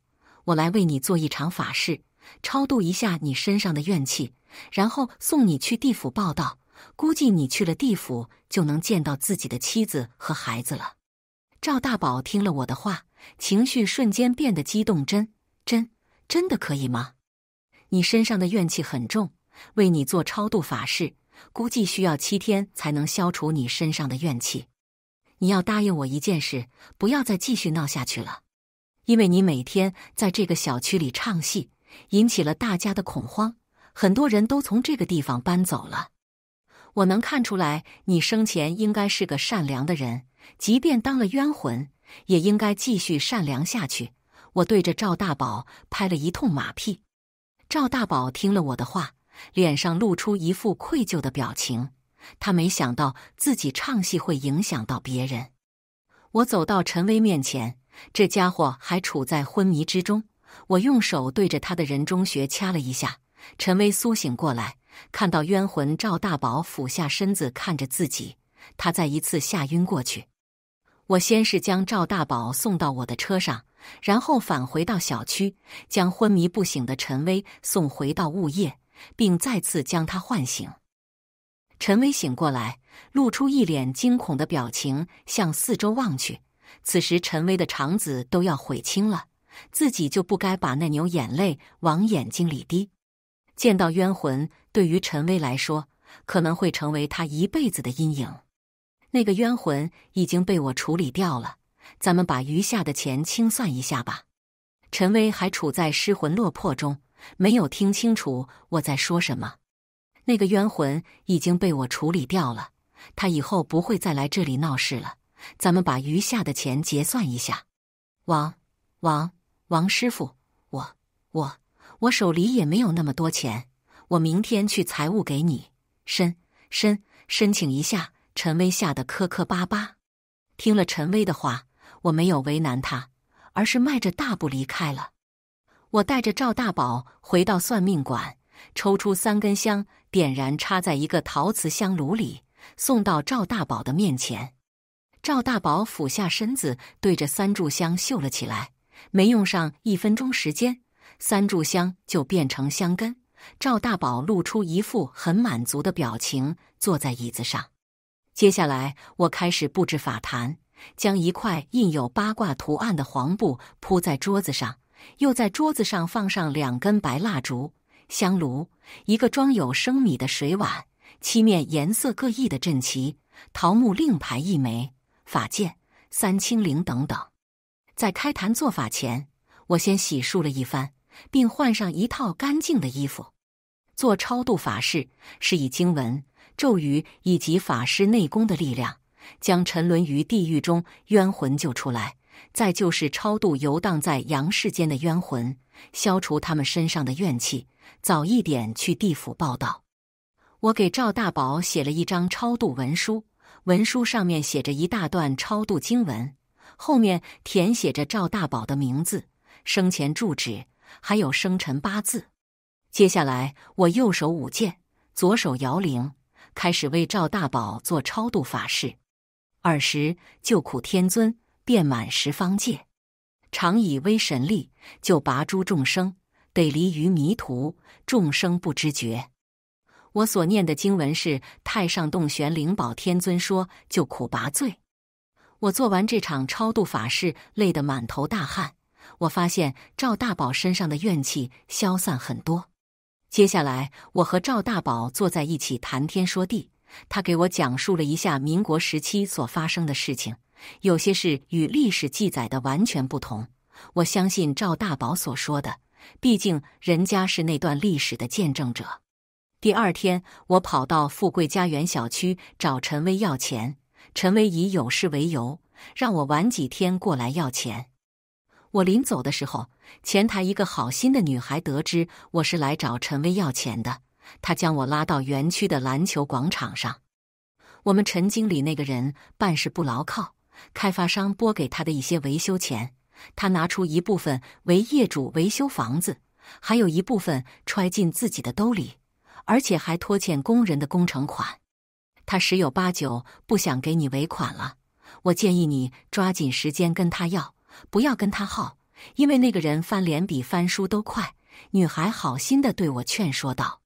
我来为你做一场法事，超度一下你身上的怨气，然后送你去地府报道。估计你去了地府，就能见到自己的妻子和孩子了。赵大宝听了我的话，情绪瞬间变得激动。真真真的可以吗？你身上的怨气很重，为你做超度法事，估计需要七天才能消除你身上的怨气。你要答应我一件事，不要再继续闹下去了。因为你每天在这个小区里唱戏，引起了大家的恐慌，很多人都从这个地方搬走了。我能看出来，你生前应该是个善良的人，即便当了冤魂，也应该继续善良下去。我对着赵大宝拍了一通马屁。赵大宝听了我的话，脸上露出一副愧疚的表情。他没想到自己唱戏会影响到别人。我走到陈威面前。这家伙还处在昏迷之中，我用手对着他的人中穴掐了一下。陈威苏醒过来，看到冤魂赵大宝俯下身子看着自己，他再一次吓晕过去。我先是将赵大宝送到我的车上，然后返回到小区，将昏迷不醒的陈威送回到物业，并再次将他唤醒。陈威醒过来，露出一脸惊恐的表情，向四周望去。此时，陈威的肠子都要悔青了，自己就不该把那牛眼泪往眼睛里滴。见到冤魂，对于陈威来说，可能会成为他一辈子的阴影。那个冤魂已经被我处理掉了，咱们把余下的钱清算一下吧。陈威还处在失魂落魄中，没有听清楚我在说什么。那个冤魂已经被我处理掉了，他以后不会再来这里闹事了。咱们把余下的钱结算一下，王王王师傅，我我我手里也没有那么多钱，我明天去财务给你申申申请一下。陈威吓得磕磕巴巴。听了陈威的话，我没有为难他，而是迈着大步离开了。我带着赵大宝回到算命馆，抽出三根香，点燃，插在一个陶瓷香炉里，送到赵大宝的面前。赵大宝俯下身子，对着三炷香嗅了起来。没用上一分钟时间，三炷香就变成香根。赵大宝露出一副很满足的表情，坐在椅子上。接下来，我开始布置法坛，将一块印有八卦图案的黄布铺在桌子上，又在桌子上放上两根白蜡烛、香炉、一个装有生米的水碗、漆面颜色各异的阵旗、桃木令牌一枚。法剑、三清灵等等，在开坛做法前，我先洗漱了一番，并换上一套干净的衣服。做超度法事，是以经文、咒语以及法师内功的力量，将沉沦于地狱中冤魂救出来；再就是超度游荡在阳世间的冤魂，消除他们身上的怨气，早一点去地府报道。我给赵大宝写了一张超度文书。文书上面写着一大段超度经文，后面填写着赵大宝的名字、生前住址，还有生辰八字。接下来，我右手舞剑，左手摇铃，开始为赵大宝做超度法事。尔时，救苦天尊遍满十方界，常以微神力救拔诸众生，得离于迷途，众生不知觉。我所念的经文是太上洞玄灵宝天尊说救苦拔罪。我做完这场超度法事，累得满头大汗。我发现赵大宝身上的怨气消散很多。接下来，我和赵大宝坐在一起谈天说地。他给我讲述了一下民国时期所发生的事情，有些事与历史记载的完全不同。我相信赵大宝所说的，毕竟人家是那段历史的见证者。第二天，我跑到富贵家园小区找陈威要钱。陈威以有事为由，让我晚几天过来要钱。我临走的时候，前台一个好心的女孩得知我是来找陈威要钱的，她将我拉到园区的篮球广场上。我们陈经理那个人办事不牢靠，开发商拨给他的一些维修钱，他拿出一部分为业主维修房子，还有一部分揣进自己的兜里。而且还拖欠工人的工程款，他十有八九不想给你尾款了。我建议你抓紧时间跟他要，不要跟他耗，因为那个人翻脸比翻书都快。女孩好心的对我劝说道。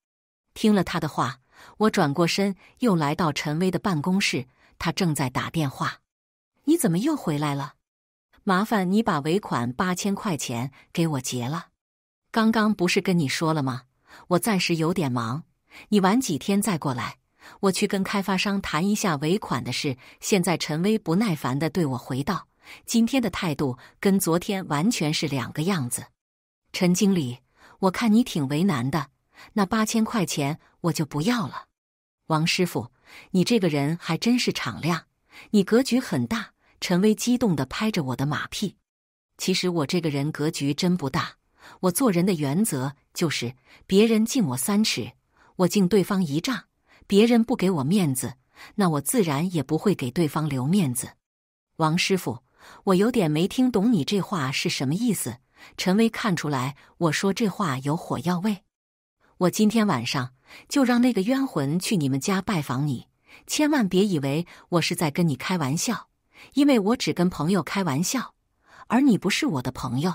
听了他的话，我转过身又来到陈威的办公室，他正在打电话。你怎么又回来了？麻烦你把尾款八千块钱给我结了。刚刚不是跟你说了吗？我暂时有点忙。你晚几天再过来，我去跟开发商谈一下尾款的事。现在陈威不耐烦地对我回道：“今天的态度跟昨天完全是两个样子。”陈经理，我看你挺为难的，那八千块钱我就不要了。王师傅，你这个人还真是敞亮，你格局很大。陈威激动地拍着我的马屁。其实我这个人格局真不大，我做人的原则就是别人敬我三尺。我敬对方一丈，别人不给我面子，那我自然也不会给对方留面子。王师傅，我有点没听懂你这话是什么意思。陈威看出来，我说这话有火药味。我今天晚上就让那个冤魂去你们家拜访你，千万别以为我是在跟你开玩笑，因为我只跟朋友开玩笑，而你不是我的朋友。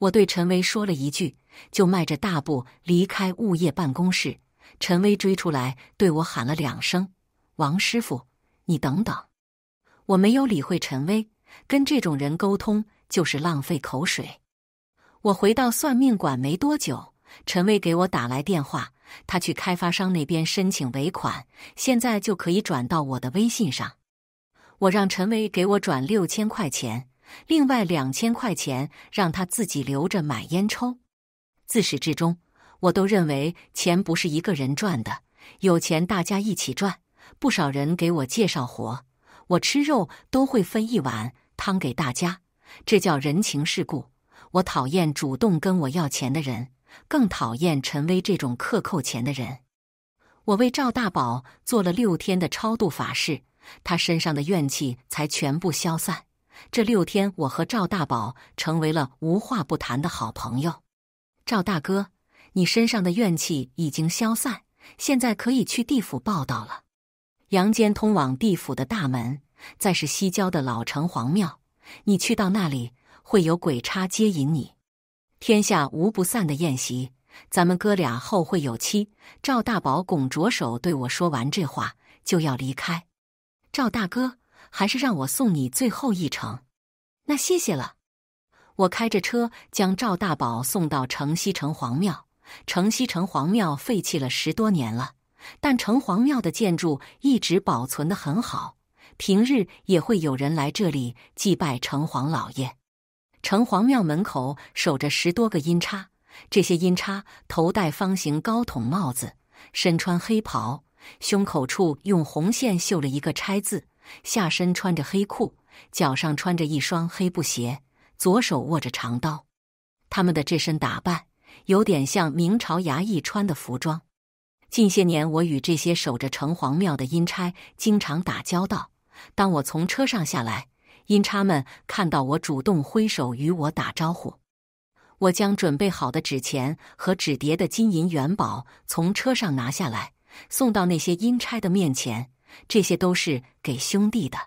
我对陈威说了一句，就迈着大步离开物业办公室。陈威追出来，对我喊了两声：“王师傅，你等等。”我没有理会陈威，跟这种人沟通就是浪费口水。我回到算命馆没多久，陈威给我打来电话，他去开发商那边申请尾款，现在就可以转到我的微信上。我让陈威给我转六千块钱，另外两千块钱让他自己留着买烟抽。自始至终。我都认为钱不是一个人赚的，有钱大家一起赚。不少人给我介绍活，我吃肉都会分一碗汤给大家，这叫人情世故。我讨厌主动跟我要钱的人，更讨厌陈威这种克扣钱的人。我为赵大宝做了六天的超度法事，他身上的怨气才全部消散。这六天，我和赵大宝成为了无话不谈的好朋友，赵大哥。你身上的怨气已经消散，现在可以去地府报道了。阳间通往地府的大门再是西郊的老城隍庙，你去到那里会有鬼差接引你。天下无不散的宴席，咱们哥俩后会有期。赵大宝拱着手对我说完这话，就要离开。赵大哥，还是让我送你最后一程。那谢谢了。我开着车将赵大宝送到城西城隍庙。城西城隍庙废弃了十多年了，但城隍庙的建筑一直保存的很好。平日也会有人来这里祭拜城隍老爷。城隍庙门口守着十多个阴差，这些阴差头戴方形高筒帽子，身穿黑袍，胸口处用红线绣了一个“差”字，下身穿着黑裤，脚上穿着一双黑布鞋，左手握着长刀。他们的这身打扮。有点像明朝衙役穿的服装。近些年，我与这些守着城隍庙的阴差经常打交道。当我从车上下来，阴差们看到我，主动挥手与我打招呼。我将准备好的纸钱和纸叠的金银元宝从车上拿下来，送到那些阴差的面前。这些都是给兄弟的。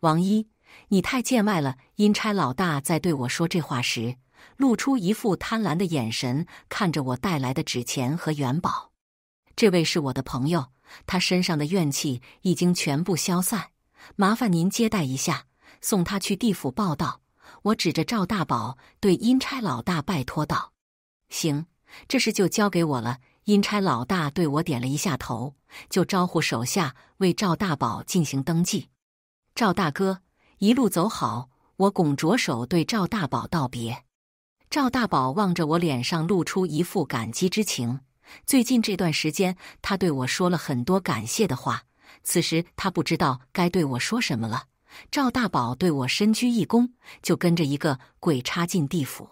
王一，你太见外了。阴差老大在对我说这话时。露出一副贪婪的眼神，看着我带来的纸钱和元宝。这位是我的朋友，他身上的怨气已经全部消散。麻烦您接待一下，送他去地府报道。我指着赵大宝，对阴差老大拜托道：“行，这事就交给我了。”阴差老大对我点了一下头，就招呼手下为赵大宝进行登记。赵大哥，一路走好！我拱着手对赵大宝道别。赵大宝望着我，脸上露出一副感激之情。最近这段时间，他对我说了很多感谢的话。此时，他不知道该对我说什么了。赵大宝对我深鞠一躬，就跟着一个鬼插进地府。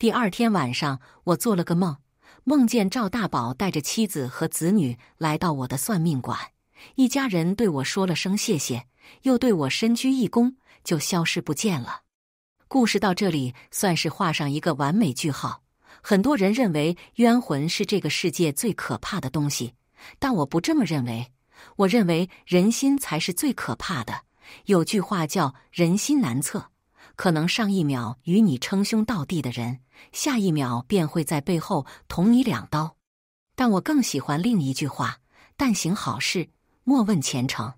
第二天晚上，我做了个梦，梦见赵大宝带着妻子和子女来到我的算命馆，一家人对我说了声谢谢，又对我深鞠一躬，就消失不见了。故事到这里算是画上一个完美句号。很多人认为冤魂是这个世界最可怕的东西，但我不这么认为。我认为人心才是最可怕的。有句话叫“人心难测”，可能上一秒与你称兄道弟的人，下一秒便会在背后捅你两刀。但我更喜欢另一句话：“但行好事，莫问前程。”